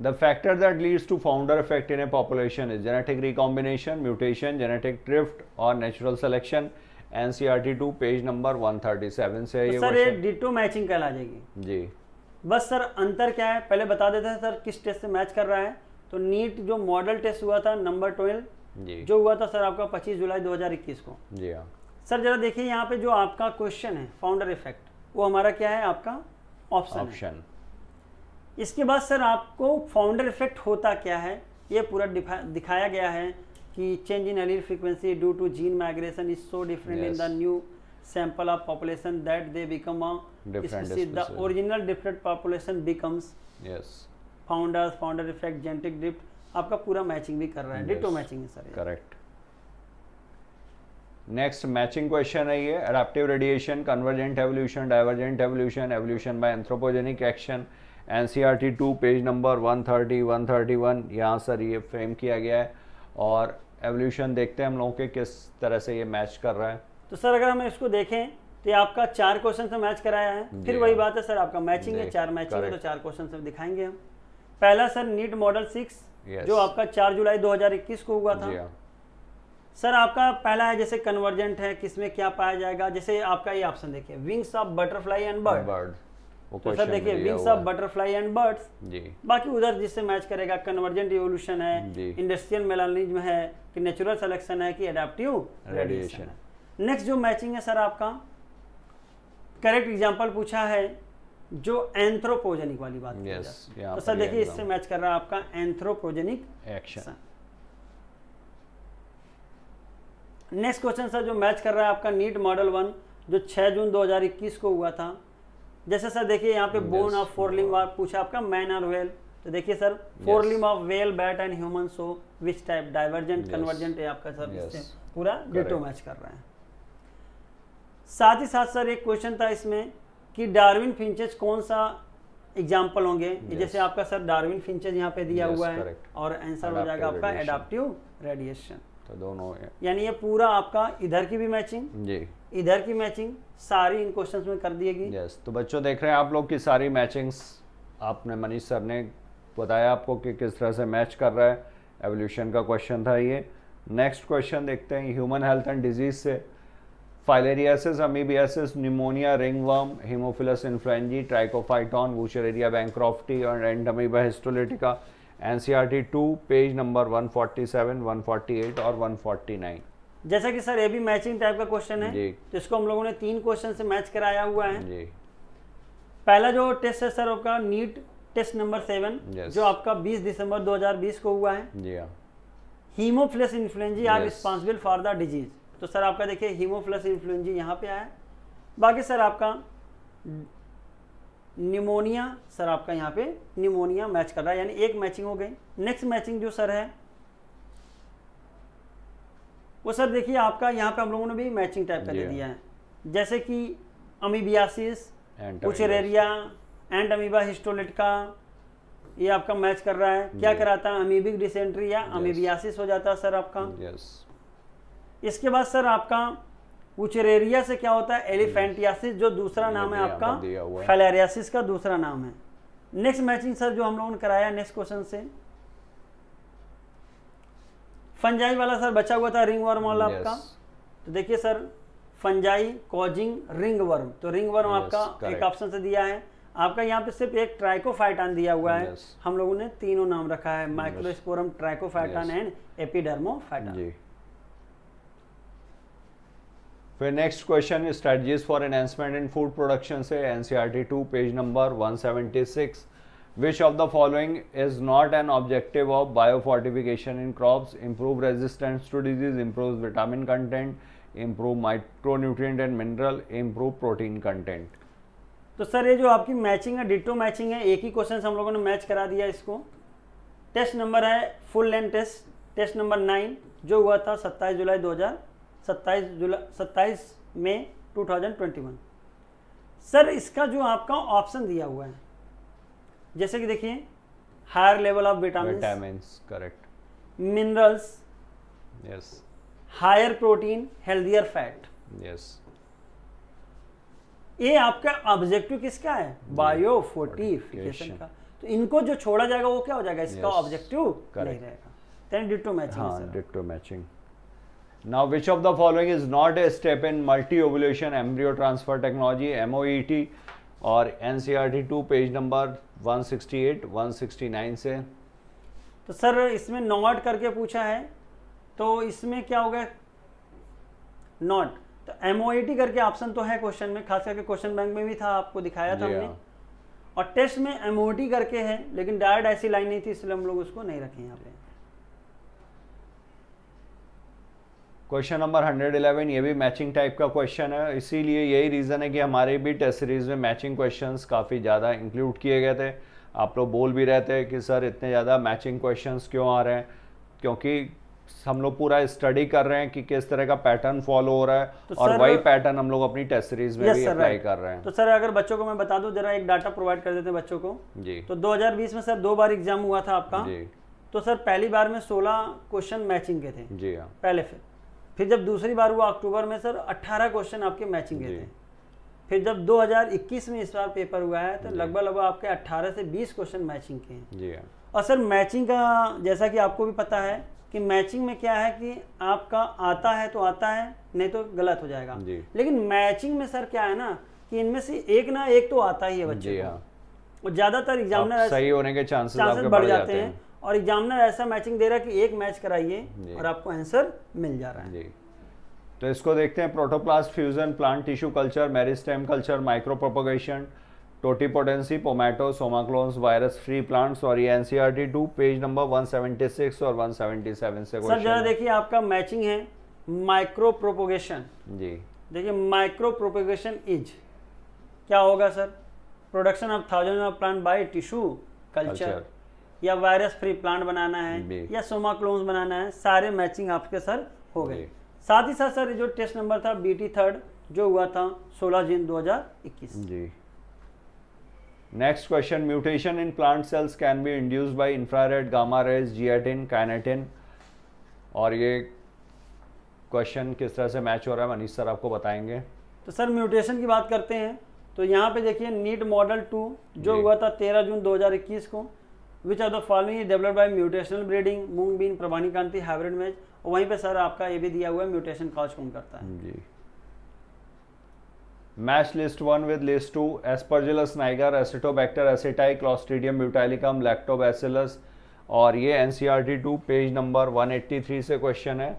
The factor that leads to founder effect in a population is genetic recombination, mutation, genetic drift or natural selection. NCERT two page number one thirty seven से तो ये सर ये डिटो मैचिंग कहला जाएगी जी बस सर अंतर क्या है पहले बता देते हैं सर किस टेस्ट से मैच कर रहा है तो नीट जो मॉडल टेस्ट हुआ था नंबर ट्वेल्व जी जो हुआ था सर आपका पच्चीस जुलाई दो हजार इक्कीस को जी हाँ सर जरा देखिए यहाँ पे जो आपका क्वेश्चन है फाउंडर इफेक्ट वो हमारा क्या है आपका ऑप्शन ऑप्शन इसके बाद सर आपको फाउंडर इफेक्ट होता क्या है ये पूरा दिखाया गया है कि change in allele frequency due to gene migration is so different in the new sample of population that they become the original different population becomes founder founder effect yes founder आपका पूरा मैचिंग भी कर रहा है ditto matching है sir correct next matching question है ये adaptive radiation convergent evolution divergent evolution evolution by anthropogenic action N C R T two page number 130, 131 यहाँ सर ये फ्रेम किया गया है और एवोल्यूशन देखते हैं हम लोगों के किस तरह से ये मैच कर रहा है तो सर अगर हम इसको देखें तो आपका चार क्वेश्चन से मैच कराया है फिर वही बात है सर आपका मैचिंग है चार मैचिंग है तो चार क्वेश्चन से दिखाएंगे हम पहला सर नीट मॉडल सिक्स जो आपका चार जुलाई 2021 को हुआ था हाँ। सर आपका पहला है जैसे कन्वर्जेंट है किसमें क्या पाया जाएगा जैसे आपका ये ऑप्शन देखिए wings of butterfly and bird तो सर देखिए wings of butterfly and birds बाकी उधर जिससे मैच करेगा कन्वर्जेंट रिवोल्यूशन है इंडस्ट्रियल मेलानिज्म है कि नेचुरल सिलेक्शन है कि एडाप्टिव रेडिएशन नेक्स्ट जो मैचिंग है सर आपका करेक्ट एग्जाम्पल पूछा है जो एंथ्रोपोजेनिक वाली बात yes, तो सर देखिए इससे मैच कर रहा है आपका anthropogenic action next question sir जो मैच कर रहा है आपका नीट मॉडल वन जो 6 जून 2021 को हुआ था जैसे सर देखिए यहाँ पे बोन ऑफ फोर लिम्ब पूछा आपका मैन और वेल तो देखिए sir fore limb of whale bat and human so which type divergent convergent है आपका सर yes. पूरा डेटो मैच कर रहे हैं साथ ही साथ सर एक क्वेश्चन था इसमें कि डार्विन फिंचेस कौन सा एग्जाम्पल होंगे yes. जैसे आपका सर डार्विन फिंचेस यहाँ पे दिया yes, हुआ है correct. और आंसर हो जाएगा आपका एडाप्टिव रेडिएशन तो दोनों यानी ये पूरा आपका इधर की भी मैचिंग जी इधर की मैचिंग सारी इन क्वेश्चन में कर दिएगी यस yes, तो बच्चों देख रहे हैं आप लोग की सारी मैचिंग्स आपने मनीष सर ने बताया आपको कि किस तरह से मैच कर रहा है एवोल्यूशन का क्वेश्चन था ये नेक्स्ट क्वेश्चन देखते हैं ह्यूमन हेल्थ एंड डिजीज से filariasis amoebiasis pneumonia worm haemophilus influenzae trichophyton wuchereria bancrofti और entamoeba histolytica N C R T two page number 147, 148 और 149 जैसा कि सर ये भी मैचिंग टाइप का क्वेश्चन है तो इसको हम लोगों ने तीन क्वेश्चन से मैच कराया हुआ है पहला जो टेस्ट है सर आपका नीट टेस्ट नंबर सेवन जो आपका 20 दिसंबर 2020 को हुआ है haemophilus influenzae are responsible for the disease तो सर आपका देखिए हीमोफ्लस इन्फ्लुएंजी यहाँ पे आया बाकी सर आपका निमोनिया सर आपका यहाँ पे निमोनिया मैच कर रहा है यानी एक मैचिंग हो गई नेक्स्ट मैचिंग जो सर है वो सर देखिए आपका यहाँ पे हम लोगों ने भी मैचिंग टाइप का दे दिया है जैसे कि amoebiasis wuchereria and amoeba histolytica ये आपका मैच कर रहा है क्या कराता है अमीबिक डिसेंट्री या अमीबियासिस हो जाता है सर आपका इसके बाद सर आपका उचरेरिया से क्या होता है एलिफेंटियासिस जो दूसरा नाम है आपका फैलेरियासिस का दूसरा नाम है नेक्स्ट मैचिंग सर जो हम लोगों ने कराया नेक्स्ट क्वेश्चन से फंजाई वाला सर बचा हुआ था रिंग वर्म वाला आपका तो देखिए sir fungi causing ring worm तो रिंग वर्म आपका एक ऑप्शन से दिया है आपका यहाँ पे सिर्फ एक ट्राइकोफाइटान दिया हुआ है हम लोगों ने तीनों नाम रखा है माइक्रोस्पोरम ट्राइकोफाइटान एंड एपिडर्मोफाइटान फिर next question strategies for enhancement in food production से NCR two page number 176 which of the following is not an objective of biofortification in crops improve resistance to disease improves vitamin content improve micronutrient and mineral improve protein content तो sir ये जो आपकी matching है ditto matching है एक ही question हम लोगों ने मैच करा दिया इसको टेस्ट नंबर है full length test test number nine जो हुआ था 27 जुलाई 2027 जुलाई 27 मई 2021 सर इसका जो आपका ऑप्शन दिया हुआ है जैसे कि देखिए higher level of vitamin correct minerals yes higher protein healthier fat yes ये आपका ऑब्जेक्टिव किसका है बायो फोर्टिफिकेशन का तो इनको जो छोड़ा जाएगा वो क्या हो जाएगा इसका ऑब्जेक्टिव yes, नहीं रहेगा देन मैचिंग हाँ Now, which of the following is not a step in multi-ovulation embryo transfer technology, MOET or NCRT e two page number 168, 169 से तो सर इसमें नॉट करके पूछा है तो इसमें क्या हो गया नॉट तो एम करके ऑप्शन तो है क्वेश्चन में खास करके क्वेश्चन बैंक में भी था आपको दिखाया था हमने हाँ। और टेस्ट में एम करके है लेकिन डायरेक्ट ऐसी लाइन नहीं थी इसलिए हम लोग उसको नहीं रखे यहाँ पे क्वेश्चन नंबर 111 ये भी मैचिंग टाइप का क्वेश्चन है इसीलिए यही रीज़न है कि हमारे भी टेस्ट सीरीज़ में मैचिंग क्वेश्चंस काफ़ी ज़्यादा इंक्लूड किए गए थे आप लोग बोल भी रहे थे कि सर इतने ज़्यादा मैचिंग क्वेश्चंस क्यों आ रहे हैं क्योंकि हम लोग पूरा स्टडी कर रहे हैं कि किस तरह का पैटर्न फॉलो हो रहा है तो और वही पैटर्न हम लोग अपनी टेस्ट सीरीज में भी अप्लाई कर रहे हैं तो सर अगर बच्चों को मैं बता दूं जरा एक डाटा प्रोवाइड कर देते हैं बच्चों को जी तो 2020 में सर दो बार एग्जाम हुआ था आपका जी तो सर पहली बार में 16 क्वेश्चन मैचिंग के थे जी हाँ पहले फिर फिर जब दूसरी बार हुआ अक्टूबर में सर 18 क्वेश्चन आपके मैचिंग के थे फिर जब 2021 में इस बार पेपर हुआ है तो लगभग लगभग आपके 18 से 20 क्वेश्चन मैचिंग के हैं जी और सर मैचिंग का जैसा कि आपको भी पता है कि मैचिंग में क्या है कि आपका आता है तो आता है नहीं तो गलत हो जाएगा लेकिन मैचिंग में सर क्या है ना कि इनमें से एक ना एक तो आता ही है बच्चे को हाँ। और ज़्यादातर एग्जामिनर सही होने के चांसेस बढ़ जाते हैं और एग्जामिनर ऐसा मैचिंग दे रहा है कि एक मैच कराइए और आपको आंसर मिल जा रहा है जी तो इसको देखते हैं protoplast fusion plant tissue culture meristem culture micro propagation totipotency pomato somaclones virus free plants और ये एनसीईआरटी टू पेज नंबर 176 और 177 से क्वेश्चन सर जरा देखिए आपका मैचिंग है माइक्रो प्रोपोगेशन जी देखिए माइक्रो प्रोपोगेशन इज क्या होगा sir production of thousand of plant by tissue culture या वायरस फ्री प्लांट बनाना है या सोमा क्लोन्स बनाना है सारे मैचिंग आपके सर हो गए साथ ही साथ सर जो टेस्ट नंबर था बी टी थर्ड जो हुआ था 16 जून 2021 जी next question mutation in plant cells can be induce by infrared gamma rays zeatin kinetin और ये क्वेश्चन किस तरह से मैच हो रहा है मनीष सर आपको बताएंगे तो सर म्यूटेशन की बात करते हैं तो यहाँ पे देखिए नीट मॉडल टू जो हुआ था 13 जून 2021 को which are the following is develop by mutational breeding moong bean Prabhani Kanti hybrid match और वहीं पे सर आपका ये भी दिया हुआ है म्यूटेशन कॉज कौन करता है जी match list one with list two aspergillus niger acetobacter aceti clostridium butylicum lactobacillus और ये एन टू पेज नंबर 183 से क्वेश्चन है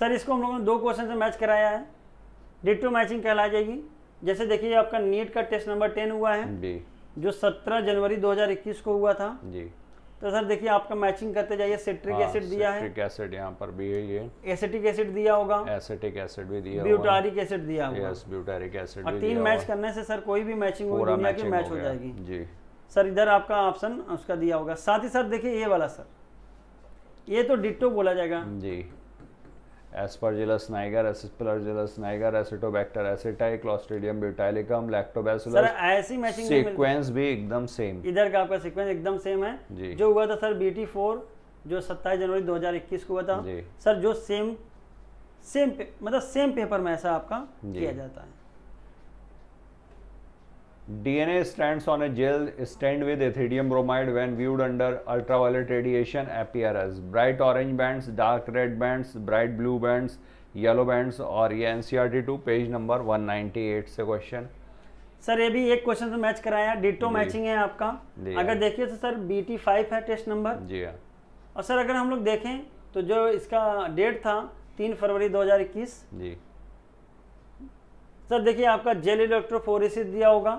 सर इसको हम लोगों ने दो क्वेश्चन से मैच कराया है डिटो मैचिंग कहला जाएगी जैसे देखिए आपका नीट का टेस्ट नंबर टेन हुआ है जी जो 17 जनवरी 2021 को हुआ था जी तो सर देखिए आपका मैचिंग करते जाइए सिट्रिक एसिड हाँ, दिया है सिट्रिक एसिड यहाँ पर भी है ये एसिटिक एसिड दिया होगा एसिटिक एसिड भी दिया ब्यूटारिक एसिड दिया होगा यस ब्यूटारिक एसिड और तीन मैच करने से सर कोई भी मैचिंग हो दुनिया की मैच हो जाएगी जी सर इधर आपका ऑप्शन उसका दिया होगा साथ ही साथ देखिए ये वाला सर ये तो डिट्टो बोला जाएगा जी aspergillus niger aspergillus niger acetobacter acetyl clostridium butylicum lactobacillus sir ऐसी मैचिंग सीक्वेंस भी एकदम सेम इधर का आपका सीक्वेंस एकदम सेम है जी जो हुआ था सर बीटी जो 27 जनवरी 2021 को हुआ था सर जो सेम सेम मतलब सेम पेपर में ऐसा आपका किया जाता है DNA stands on a gel stained with ethidium bromide when viewed under ultraviolet radiation appear as bright orange bands, dark red bands, bright blue bands, yellow bands और ये N two page number 198 से question sir ये भी एक question तो match कराया ditto matching है आपका अगर देखिए तो सर बी टी फाइव है टेस्ट नंबर जी हाँ और सर अगर हम लोग देखें तो जो इसका डेट था तीन फरवरी 2021 जी सर देखिए आपका जेल इलेक्ट्रोफोरेसिस दिया होगा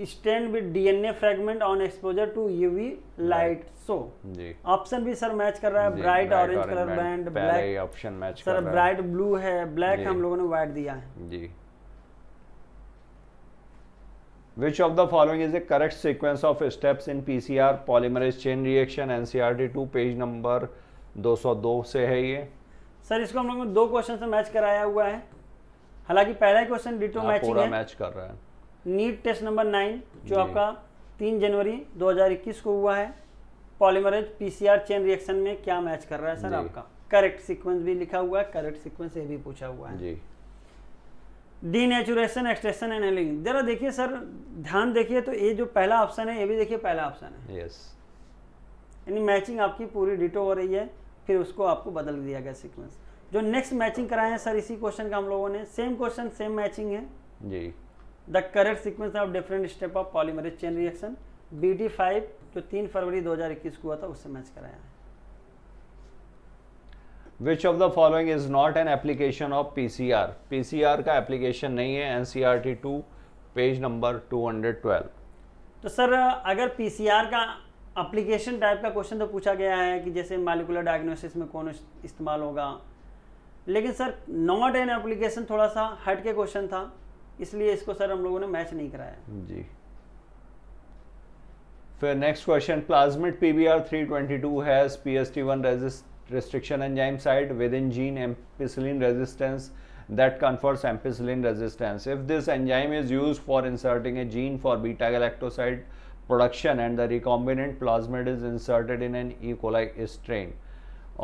stand with DNA fragment on exposure to UV light so option भी सर मैच कर रहा है bright orange colour band black option match sir bright blue है ब्लैक हम लोगों ने व्हाइट दिया है जी Which of the following is the correct sequence of steps in PCR polymerase chain reaction NCRT e NCRT2 page number 202 से है ये sir इसको हम लोगों ने दो क्वेश्चन से मैच कराया हुआ है हालांकि पहला क्वेश्चन डिटो मैचिंग है पूरा मैच कर रहा है नीट टेस्ट नंबर नाइन जो आपका तीन जनवरी 2021 को हुआ है पॉलीमरेज पीसीआर चेन रिएक्शन में क्या मैच कर रहा है सर आपका करेक्ट सीक्वेंस भी लिखा हुआ है करेक्ट सीक्वेंस ये भी पूछा हुआ है denaturation extension and annealing जरा देखिए सर ध्यान देखिए तो ये जो पहला ऑप्शन है ये भी देखिए पहला ऑप्शन है यस यानी मैचिंग आपकी पूरी डिटो हो रही है फिर उसको आपको बदल दिया गया सीक्वेंस जो नेक्स्ट मैचिंग कराए हैं सर इसी क्वेश्चन का हम लोगों ने सेम क्वेश्चन सेम मैचिंग है जी the correct sequence of different step of polymerase chain reaction B D five जो तीन फरवरी 2021 को हुआ था उससे मैच कराया है which of the following is not an application of P C R P C R का एप्लीकेशन नहीं है N C R T two page number two hundred twelve तो सर अगर पी सी आर का application type का question तो पूछा गया है कि जैसे मालिकुलर डायग्नोसिस में कौन इस्तेमाल होगा लेकिन सर नॉट एन एप्लीकेशन थोड़ा सा हट के क्वेश्चन था इसलिए इसको सर हम लोगों ने मैच नहीं कराया जी फिर next question plasmid PBR 322 has PST one resist restriction enzyme site with in gene ampicillin resistance that confirms ampicillin resistance if this enzyme is used for inserting a gene for beta galactoside production and the recombinant plasmid is inserted in an E coli strain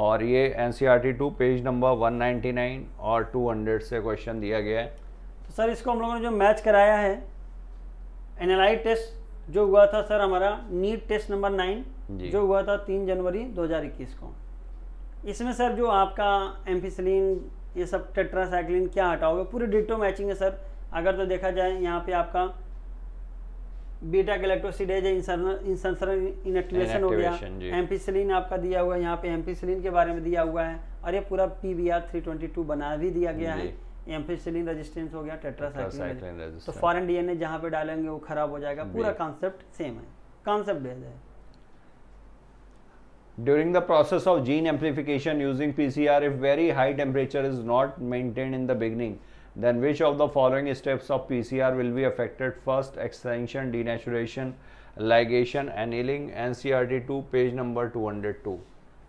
और ये NCERT 2 page number 199 और 200 से question दिया गया है तो sir इसको हम लोगों ने जो मैच कराया है एनालाई टेस्ट जो हुआ था सर हमारा नीट टेस्ट नंबर नाइन जो हुआ था तीन जनवरी 2021 को इसमें सर जो आपका एम्फिसलिन ये सब टेट्रासाइक्लिन क्या हटाओगे पूरी डिटो मैचिंग है सर अगर तो देखा जाए यहाँ पे आपका बीटा गलेक्टोसिडेज इन इनएक्टिवेशन हो गया एम्फीसिलीन आपका दिया हुआ है यहाँ पे एम्पिसलिन के बारे में दिया हुआ है और ये पूरा P V R three twenty two बना भी दिया गया है एम्फिसिलिन रेजिस्टेंस हो गया टेट्रासाइक्लिन रेजिस्टेंस तो फॉरेन डीएनए जहाँ पे डालेंगे वो खराब हो जाएगा पूरा कॉन्सेप्ट सेम है कॉन्सेप्ट भेज है During the process of gene amplification using PCR, if very high temperature is not maintained in the beginning, then which of the following steps of PCR will be affected first? Extension, denaturation, ligation, annealing, NCRT2, page number 202.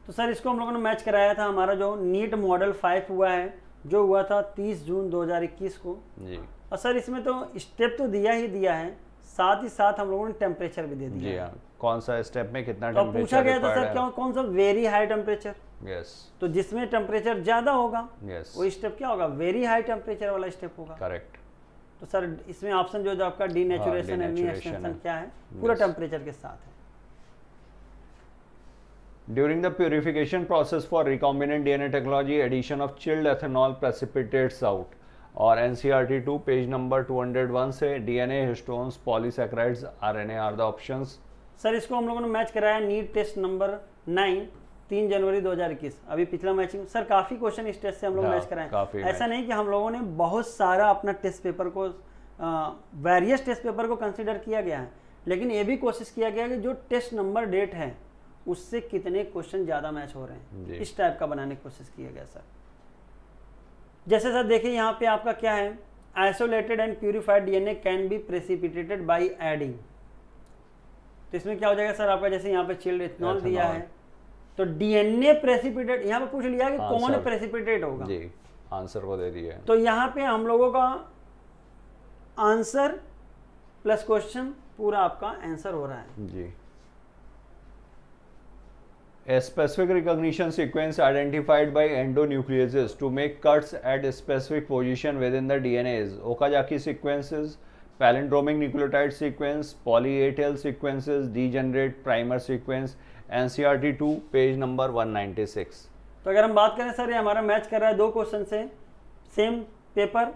तो sir इसको हम लोगों ने match कराया था हमारा जो NEET model five हुआ है जो हुआ था 30 जून 2021 को जी और सर इसमें तो स्टेप तो दिया ही दिया है साथ ही साथ हम लोगों ने टेम्परेचर भी दे दिया जी हाँ कौन सा स्टेप में कितना तो पूछा गया था सर क्यों कौन सा वेरी हाई टेम्परेचर यस तो जिसमें टेम्परेचर ज्यादा होगा यस वो स्टेप क्या होगा वेरी हाई टेम्परेचर वाला स्टेप होगा करेक्ट तो सर इसमें ऑप्शन जो आपका डी हाँ, नेचुरेशन क्या है पूरा टेम्परेचर के साथ During the purification process for recombinant DNA technology, addition of chilled ethanol precipitates out. और N C R T two page number two hundred one से D N A histones polysaccharides R N A are the option sir इसको हम लोगों ने match कराया NEET test number nine तीन जनवरी 2021 अभी पिछला मैचिंग सर काफी क्वेश्चन इस टेस्ट से हम लोग मैच हाँ, कराए ऐसा नहीं कि हम लोगों ने बहुत सारा अपना टेस्ट पेपर को वेरियस टेस्ट पेपर को कंसिडर किया गया है लेकिन ये भी कोशिश किया गया कि जो टेस्ट नंबर डेट है उससे कितने क्वेश्चन ज़्यादा मैच हो रहे हैं इस टाइप का बनाने की कोशिश किया गया सर जैसे सर देखिए यहाँ पे आपका क्या है isolated and purified DNA can be precipitated by adding तो इसमें क्या हो जाएगा सर आपका जैसे यहाँ पे चिल्ड इथेनॉल दिया है तो डीएनए प्रेसिपिटेट यहाँ पे पूछ लिया कि हाँ, कौन प्रेसिपिटेट होगा जी आंसर को दे दिया तो यहाँ पे हम लोगों का आंसर प्लस क्वेश्चन पूरा आपका आंसर हो रहा है जी A specific recognition sequence identified by endonucleases to make cuts at a specific position within the DNA is Okazaki sequences, palindromic nucleotide sequence, poly-A-tail sequences, degenerate primer sequence, NCRT2, page number 196. तो अगर हम बात करें sir ये हमारा match कर रहा है दो क्वेश्चन से same paper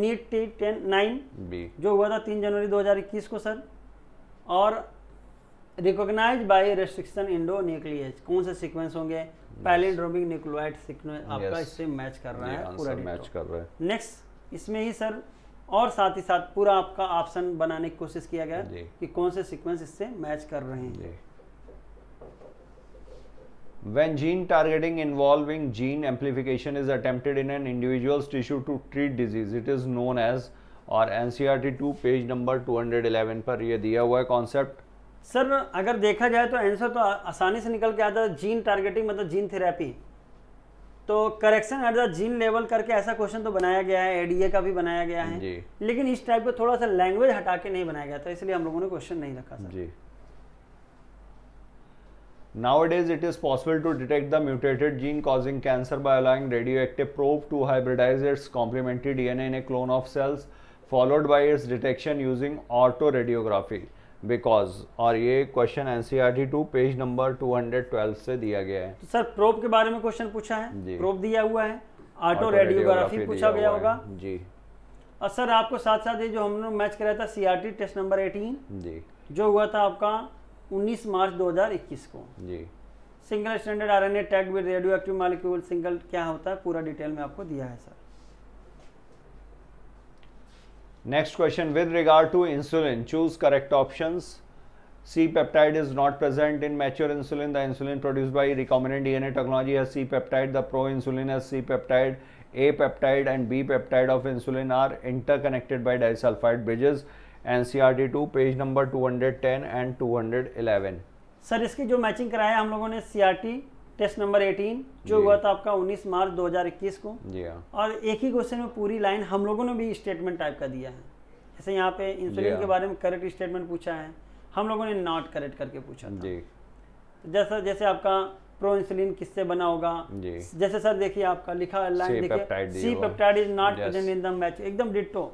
NEET T ten nine जो हुआ था तीन जनवरी 2021 को सर और recognise by restriction endonuclease कौन से सीक्वेंस होंगे पैलिंड्रोमिक न्यूक्लियोइड सीक्वेंस आपका इससे मैच कर रहा है पूरा मैच कर रहा है नेक्स्ट इसमें ही सर और साथ ही साथ पूरा आपका ऑप्शन बनाने की कोशिश किया गया कि कौन से सीक्वेंस इससे मैच कर रहे हैं When gene targeting involving gene amplification is attempted in an individual's tissue to treat disease, it is known as or N C page number two page number 211 पर यह दिया हुआ है concept सर अगर देखा जाए तो आंसर तो आसानी से निकल के आता है जीन टारगेटिंग मतलब जीन थेरेपी तो correction at the gene level करके ऐसा क्वेश्चन तो बनाया गया है एडीए का भी बनाया गया है लेकिन इस टाइप का थोड़ा सा लैंग्वेज हटा के नहीं बनाया गया था इसलिए हम लोगों ने क्वेश्चन नहीं रखा सर जी Nowadays, it is possible to detect the mutated gene causing cancer by allowing radioactive probe to hybridize its complementary DNA in a clone of cells, followed by its detection using autoradiography. radiography. Because और ये question N two page number two hundred twelve से दिया गया है तो sir prop के बारे में क्वेश्चन पूछा है प्रोप दिया हुआ है ऑटो रेडियोग्राफी पूछा गया होगा जी और सर आपको साथ साथ ये जो हमने मैच कराया था सीआरटी टेस्ट नंबर 18 जी जो हुआ था आपका 19 मार्च 2021 को जी single standard R N A tag with radio active molecule single क्या होता है पूरा डिटेल में आपको दिया है sir next question with regard to insulin choose correct option C peptide is not present in mature insulin the insulin produce by recombinant a technology है C peptide the pro insulin है C peptide A peptide and B peptide of insulin are interconnected by disulphide are T two page number two hundred ten and two hundred eleven sir इसकी जो matching कराया हम लोगों ने C R T test number 18 जो हुआ था आपका 19 मार्च 2021 को जी हाँ। और एक ही क्वेश्चन में पूरी लाइन हम लोगों ने भी स्टेटमेंट टाइप का दिया है जैसे यहाँ पे इंसुलिन के हाँ। बारे में करेक्ट स्टेटमेंट पूछा है हम लोगों ने नॉट करेक्ट करके पूछा था जी जैसा जैसे आपका प्रो इंसुलिन किससे बना होगा जैसे सर देखिए आपका लिखा लाइन देखिए C peptide is not present in the match एकदम डिट्टो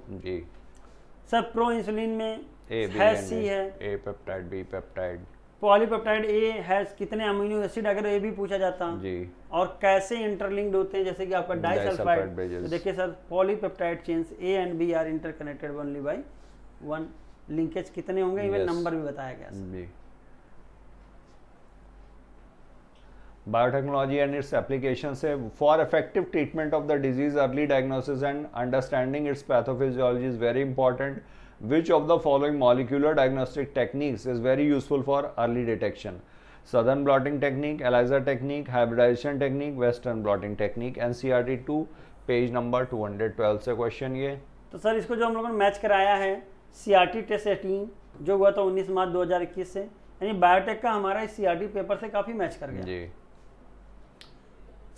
सर प्रो इंसुलिन में है सी है A peptide B peptide polypeptide A has कितने अमीनो एसिड अगर ये भी पूछा जाता जी और कैसे इंटरलिंक्ड होते हैं जैसे कि आपका डाइसल्फाइड तो देखिए sir polypeptide chains A and B are interconnected only by one linkage कितने होंगे इवन नंबर भी बताया गया बायोटेक्नोलॉजी एंड इट्स एप्लीकेशन से for effective treatment of the disease early diagnosis and understanding its pathophysiology is very important which of the following molecular diagnostic techniques is very useful for early detection Southern blotting technique ELISA technique hybridisation technique western blotting technique N C R T two page number two hundred twelve से question ये तो sir इसको जो हम लोगों ने match कराया है C R T test eighteen जो हुआ था उन्नीस मार्च दो हजार इक्कीस से यानी बायोटेक का हमारा इस सी आर टी पेपर से काफ़ी मैच कर गया जी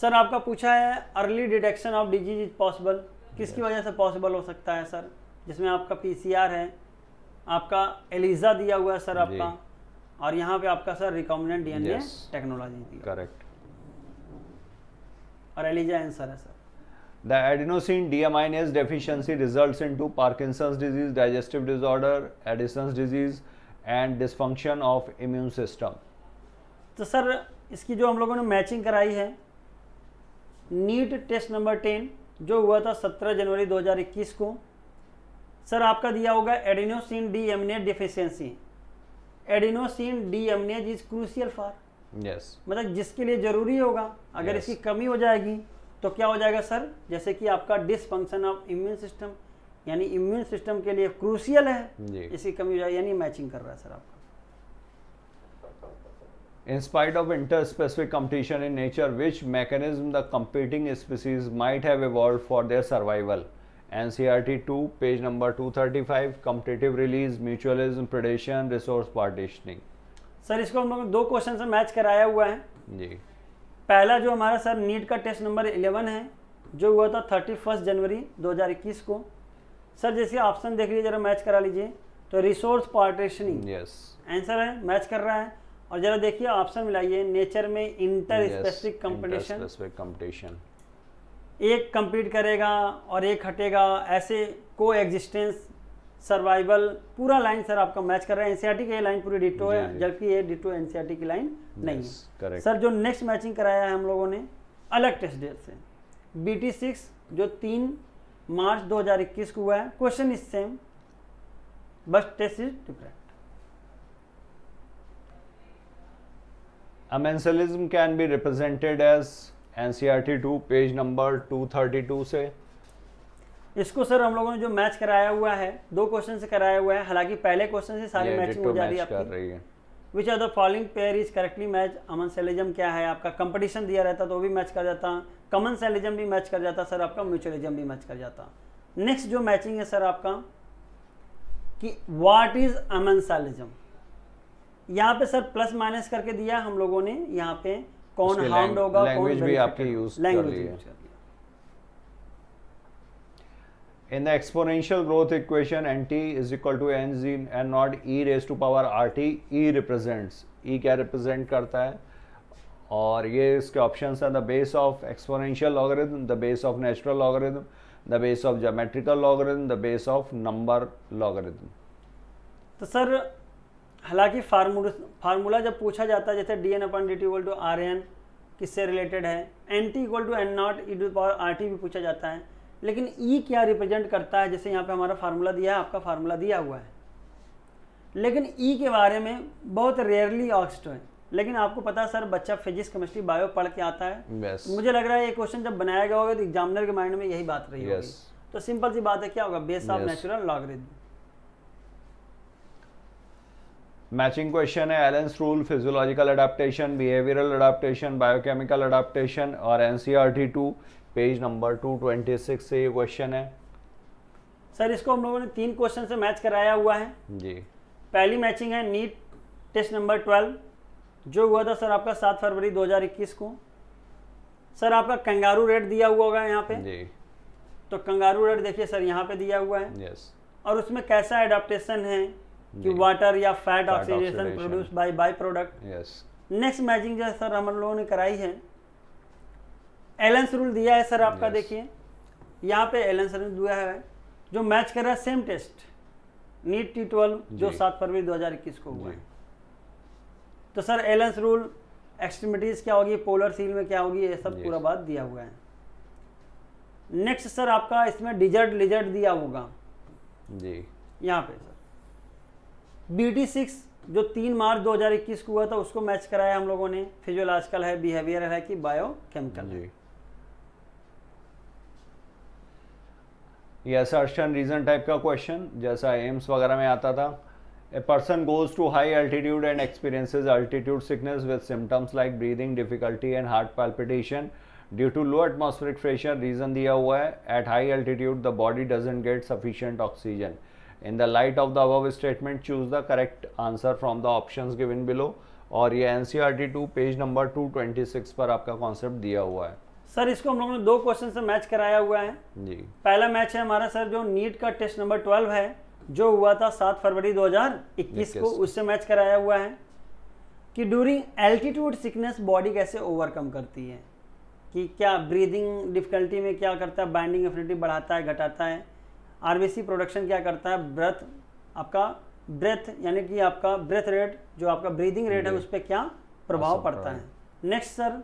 सर आपका पूछा है early detection of disease is possible किसकी वजह से पॉसिबल हो सकता है सर जिसमें आपका पीसीआर है आपका एलिजा दिया हुआ है सर आपका और यहाँ पे आपका sir D N yes. Technology correct और एलिजा आंसर है sir the adenosine deaminase deficiency results into Parkinson's disease digestive disorder Addison's disease and dysfunction of immune system तो सर इसकी जो हम लोगों ने मैचिंग कराई है नीट टेस्ट नंबर टेन जो हुआ था सत्रह जनवरी दो हजार इक्कीस को सर आपका दिया होगा adenosine deaminase deficiency adenosine deaminase is crucial for yes मतलब जिसके लिए जरूरी होगा अगर yes. इसकी कमी हो जाएगी तो क्या हो जाएगा सर जैसे कि आपका डिसफंक्शन ऑफ इम्यून सिस्टम यानी इम्यून सिस्टम के लिए क्रूसियल है इसकी कमी हो जाएगी यानी मैचिंग कर रहा है सर आपका In spite of inter-specific competition in nature, which mechanism the competing species might have evolved for their survival? Two page number two thirty five competitive release mutualism predation, resource partitioning sir इसको हम लोग दो question से match कराया हुआ है जी पहला जो हमारा सर नीट का टेस्ट नंबर इलेवन है जो हुआ था थर्टी फर्स्ट जनवरी दो हज़ार इक्कीस को सर जैसे ऑप्शन देख लीजिए जरा मैच करा लीजिए तो रिसोर्स पार्टिशनिंग यस आंसर है मैच कर रहा है और जरा देखिए ऑप्शन मिलाइए नेचर में इंटर स्पेसिफिक कंपटीशन एक कंप्लीट करेगा और एक हटेगा ऐसे को एग्जिस्टेंस सर्वाइवल पूरा लाइन सर आपका मैच कर रहा है एनसीआरटी e की लाइन पूरी डिटो है जबकि ये डिटो एनसीआरटी e की लाइन नहीं है सर जो नेक्स्ट मैचिंग कराया है हम लोगों ने अलग टेस्ट डेट से बी टी सिक्स जो तीन मार्च 2021 को हुआ है क्वेश्चन इज सेम बस test is different amensalism can can be represented as N C R T two page number two thirty two से इसको सर हम लोगों ने जो मैच कराया हुआ है दो क्वेश्चन से कराया हुआ है हालांकि पहले क्वेश्चन से सारी मैचिंग हो जा रही है which are the following pair is correctly match amensalism क्या है आपका कंपटीशन दिया रहता तो भी मैच कर जाता कमन सेलिजम भी मैच कर जाता सर आपका म्यूचुअलिज्म भी मैच कर जाता नेक्स्ट जो मैचिंग है सर आपका कि वाट इज अमन सेलिजम यहाँ पे सर प्लस माइनस करके दिया हम लोगों ने यहाँ पे कौन हार्म होगा लैंग्वेज भी आपकी use language in the exponential growth equation N T is equal to N G N naught E raise to power R T E represents E क्या रिप्रेजेंट करता है और ये इसके ऑप्शन है the base of exponential logarithm the base of natural logarithm the base of geometrical logarithm the base of number logarithm तो sir हालांकि formula formula जब पूछा जाता है जैसे D N upon D T equal to R N किससे related है N T equal to N naught E to power R T भी पूछा जाता है लेकिन ई e क्या रिप्रेजेंट करता है जैसे यहाँ पे हमारा फार्मूला दिया है आपका फार्मूला दिया हुआ है लेकिन ई e के बारे में बहुत रेयरली ऑक्स्ट है लेकिन आपको पता सर बच्चा फिजिक्स केमिस्ट्री बायो पढ़ के आता है yes. मुझे लग रहा है ये क्वेश्चन जब बनाया गया होगा तो एग्जामिनर के माइंड में यही बात रही yes. होगी तो सिंपल सी बात है क्या होगा base of natural logarithm matching question है Allen's rule physiological adaptation behavioural adaptation biochemical adaptation और N two page number two twenty six से ये क्वेश्चन है सर इसको हम लोगों ने तीन क्वेश्चन से मैच कराया हुआ है जी पहली मैचिंग है नीट टेस्ट नंबर ट्वेल्व जो हुआ था सर आपका सात फरवरी 2021 को सर आपका कंगारू रेट दिया हुआ होगा यहाँ पे जी तो कंगारू रेट देखिए सर यहाँ पे दिया हुआ है यस और उसमें कैसा एडाप्टेशन है कि वाटर या fat oxidation produce by by product yes next matching जो है सर हम लोगों ने कराई है एलेंस रूल दिया है सर आपका yes. देखिए यहाँ पे एलेंस रूल दिया है जो मैच कर रहा है same test NEET T twelve जो सात फरवरी 2021 को हुआ है तो सर एलेंस रूल एक्सट्रीमिटीज़ क्या होगी पोलर सील में क्या होगी ये सब yes. पूरा बात दिया हुआ है नेक्स्ट सर आपका इसमें डिजर्ट लिजर्ट दिया होगा जी यहाँ पे बी सिक्स जो तीन मार्च 2021 को हुआ था उसको मैच कराया हम लोगों ने फिजियोलॉजिकल है बिहेवियर है कि बायोकेमिकल जी ये अर्शन रीजन टाइप का क्वेश्चन जैसा एम्स वगैरह में आता था a person goes to high altitude and experiences altitude sickness with symptoms like breathing difficulty and heart palpitation due to low atmospheric pressure reason दिया हुआ है at high altitude the body doesn't get sufficient oxygen in the light of the above statement choose the correct answer from the option given below और ये N C R T two page number two twenty six पर आपका concept दिया हुआ है sir इसको हम लोगों ने दो क्वेश्चन से मैच कराया हुआ है जी पहला मैच है हमारा सर जो नीट का टेस्ट नंबर ट्वेल्व है जो हुआ था सात फरवरी 2021 को उससे मैच कराया हुआ है कि ड्यूरिंग एल्टीट्यूड सिकनेस बॉडी कैसे ओवरकम करती है कि क्या ब्रीदिंग डिफिकल्टी में क्या करता है बाइंडिंग एफिनिटी बढ़ाता है घटाता है आरबीसी प्रोडक्शन क्या करता है ब्रेथ आपका ब्रेथ यानी कि आपका ब्रेथ रेट जो आपका ब्रीदिंग रेट है उस पर क्या प्रभाव हाँ, पड़ता है नेक्स्ट सर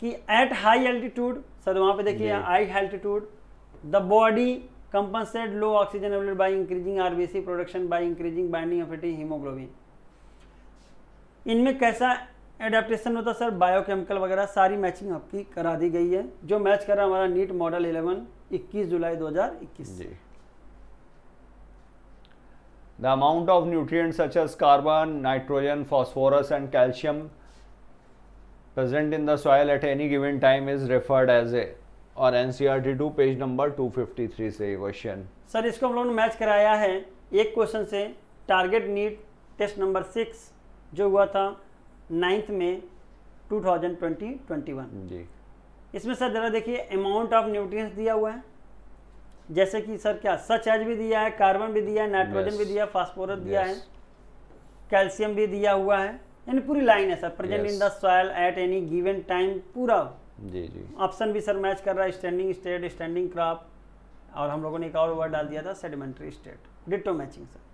कि एट हाई एल्टीट्यूड सर वहाँ पे देखिए high altitude the body compensate low oxygen availability by increasing RBC production by increasing binding of haemoglobin इनमें कैसा एडेप्टेशन होता तो सर बायोकेमिकल वगैरह सारी मैचिंग आपकी करा दी गई है जो मैच कर रहा है हमारा नीट मॉडल 11 21 जुलाई 2021 जी the amount of nutrients such as carbon nitrogen phosphorus and calcium present in the soil at any given time is referred as a और एनसीईआरटी टू पेज नंबर 253 से क्वेश्चन सर इसको हम लोगों ने match कराया है एक क्वेश्चन से target NEET test number six जो हुआ था नाइन्थ में 2020-21 जी इसमें सर ज़रा देखिए अमाउंट ऑफ न्यूट्रिएंट्स दिया हुआ है जैसे कि सर क्या सच एज भी दिया है कार्बन भी दिया है नाइट्रोजन yes. भी दिया फास्फोरस yes. दिया है कैल्शियम भी दिया हुआ है यानी पूरी लाइन है sir present in the soil at any given time पूरा जी जी ऑप्शन भी सर मैच कर रहा है स्टैंडिंग स्टेट स्टैंडिंग क्रॉप और हम लोगों ने एक और वर्ड डाल दिया था sedimentary state ditto matching sir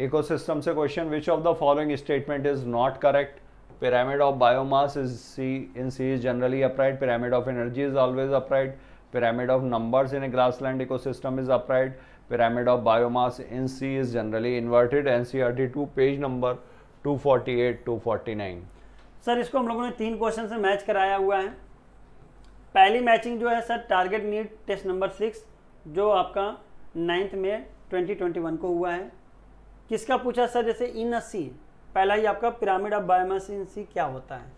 ecosystem से question which of the following statement is not correct pyramid of biomass is sea in sea is generally upright pyramid of energy is always upright pyramid of number in a ecosystem is upright pyramid of biomass in sea is generally inverted N C R T two page number two forty eight two forty nine sir इसको हम लोगों ने तीन question से match कराया हुआ है पहली मैचिंग जो है sir target NEET test number six जो आपका नाइन्थ में ट्वेंटी ट्वेंटी वन को हुआ है किसका पूछा सर जैसे इन सी पहला ही आपका pyramid of biomass in sea क्या होता है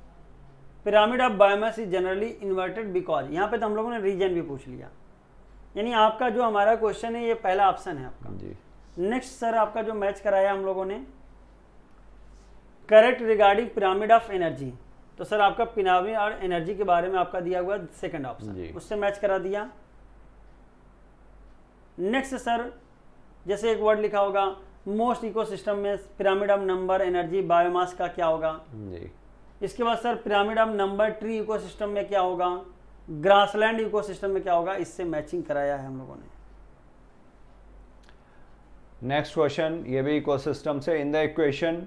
pyramid of biomass is generally inverted because यहाँ पे तो हम लोगों ने रीजन भी पूछ लिया यानी आपका जो हमारा क्वेश्चन है ये पहला ऑप्शन है आपका नेक्स्ट सर आपका जो मैच कराया हम लोगों ने correct regarding pyramid of energy तो सर आपका पिरामिड और एनर्जी के बारे में आपका दिया हुआ सेकंड ऑप्शन उससे मैच करा दिया नेक्स्ट सर जैसे एक वर्ड लिखा होगा मोस्ट इकोसिस्टम में pyramid of number energy biomass का क्या होगा जी इसके बाद sir pyramid of number tree ecosystem में क्या होगा ग्रासलैंड इकोसिस्टम में क्या होगा इससे मैचिंग कराया है हम लोगों ने नेक्स्ट क्वेश्चन ये भी इकोसिस्टम से in the equation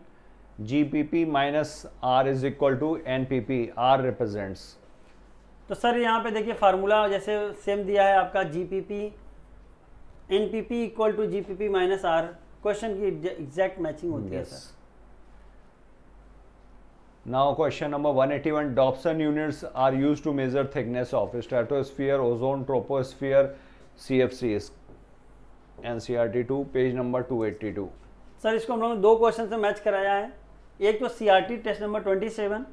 G P P minus R is equal to N P P R represents तो सर यहाँ पे देखिए फार्मूला जैसे सेम दिया है आपका G P P N P P equal to G P P minus R question की exact matching होती yes. है sir now question number 181 Dobson units are use to measure thickness of stratosphere ozone troposphere C C F S N C R T two page number two eighty two sir इसको हम लोगों ने दो question से match कराया है एक तो C R T test number twenty seven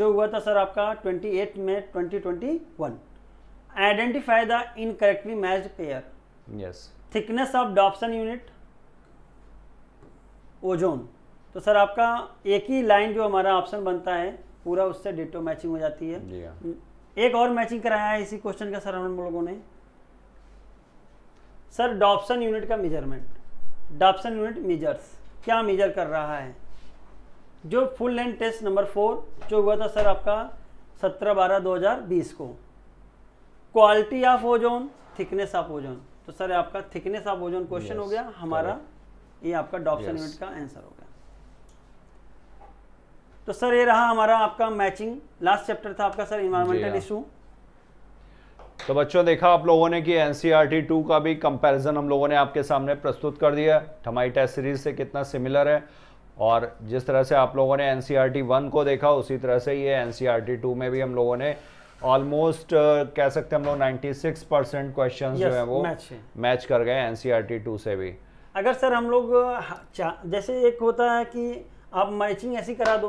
जो हुआ था सर आपका ट्वेंटी 28 में one identify the incorrectly match pair yes thickness of Dobson unit ozone तो सर आपका एक ही लाइन जो हमारा ऑप्शन बनता है पूरा उससे डिटो मैचिंग हो जाती है हाँ। हम्म, एक और मैचिंग कराया है इसी क्वेश्चन का सर हम लोगों ने सर डॉप्सन यूनिट का मेजरमेंट डॉप्सन यूनिट मेजर्स क्या मेजर कर रहा है जो full length test number four जो हुआ था सर आपका सत्रह बारह दो हज़ार बीस को quality of ozone thickness of ozone तो सर आपका थिकनेस ऑफ ओजोन क्वेश्चन हो गया हमारा ये आपका डॉक्शन यूनिट yes. का आंसर होगा तो सर ये रहा हमारा आपका मैचिंग लास्ट चैप्टर था आपका सर इन्वायरमेंटल हाँ। इशू तो बच्चों देखा आप लोगों ने कि एन सी टू का भी कंपैरिजन हम लोगों ने आपके सामने प्रस्तुत कर दिया थमाई टेस्ट सीरीज से कितना सिमिलर है और जिस तरह से आप लोगों ने एन सी वन को देखा उसी तरह से ये एन सी टू में भी हम लोगों ने ऑलमोस्ट uh, कह सकते हैं हम लोग 96 परसेंट क्वेश्चन जो है वो मैच, मैच कर गए एन सी टू से भी अगर सर हम लोग हाँ, जैसे एक होता है कि आप मैचिंग ऐसी करा दो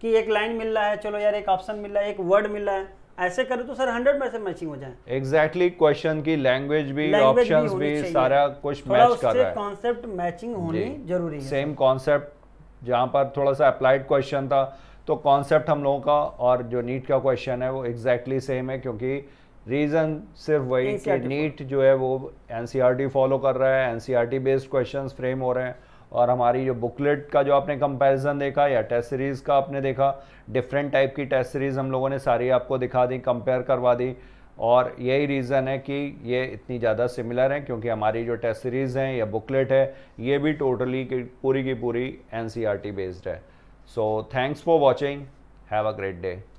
कि एक लाइन मिल रहा है चलो यार एक ऑप्शन मिल रहा है एक वर्ड मिल रहा है ऐसे करो तो सर हंड्रेड परसेंट मैचिंग हो जाए एग्जैक्टली exactly, क्वेश्चन की लैंग्वेज भी ऑप्शन भी, भी सारा कुछ मैच कर रहा है कॉन्सेप्ट मैचिंग होनी जरूरी है सेम कॉन्सेप्ट जहाँ पर थोड़ा सा अप्लाइड क्वेश्चन था तो कॉन्सेप्ट हम लोगों का और जो नीट का क्वेश्चन है वो एग्जैक्टली exactly सेम है क्योंकि रीज़न सिर्फ वही e कि नीट जो है वो एन फॉलो e कर रहा है एन बेस्ड क्वेश्चन फ्रेम हो रहे हैं और हमारी जो बुकलेट का जो आपने कंपैरिजन देखा या टेस्ट सीरीज़ का आपने देखा डिफरेंट टाइप की टेस्ट सीरीज़ हम लोगों ने सारी आपको दिखा दी कंपेयर करवा दी और यही रीज़न है कि ये इतनी ज़्यादा सिमिलर हैं क्योंकि हमारी जो टेस्ट सीरीज़ हैं या बुकलेट है ये भी टोटली की पूरी की पूरी एन बेस्ड e है so thanks for watching have a great day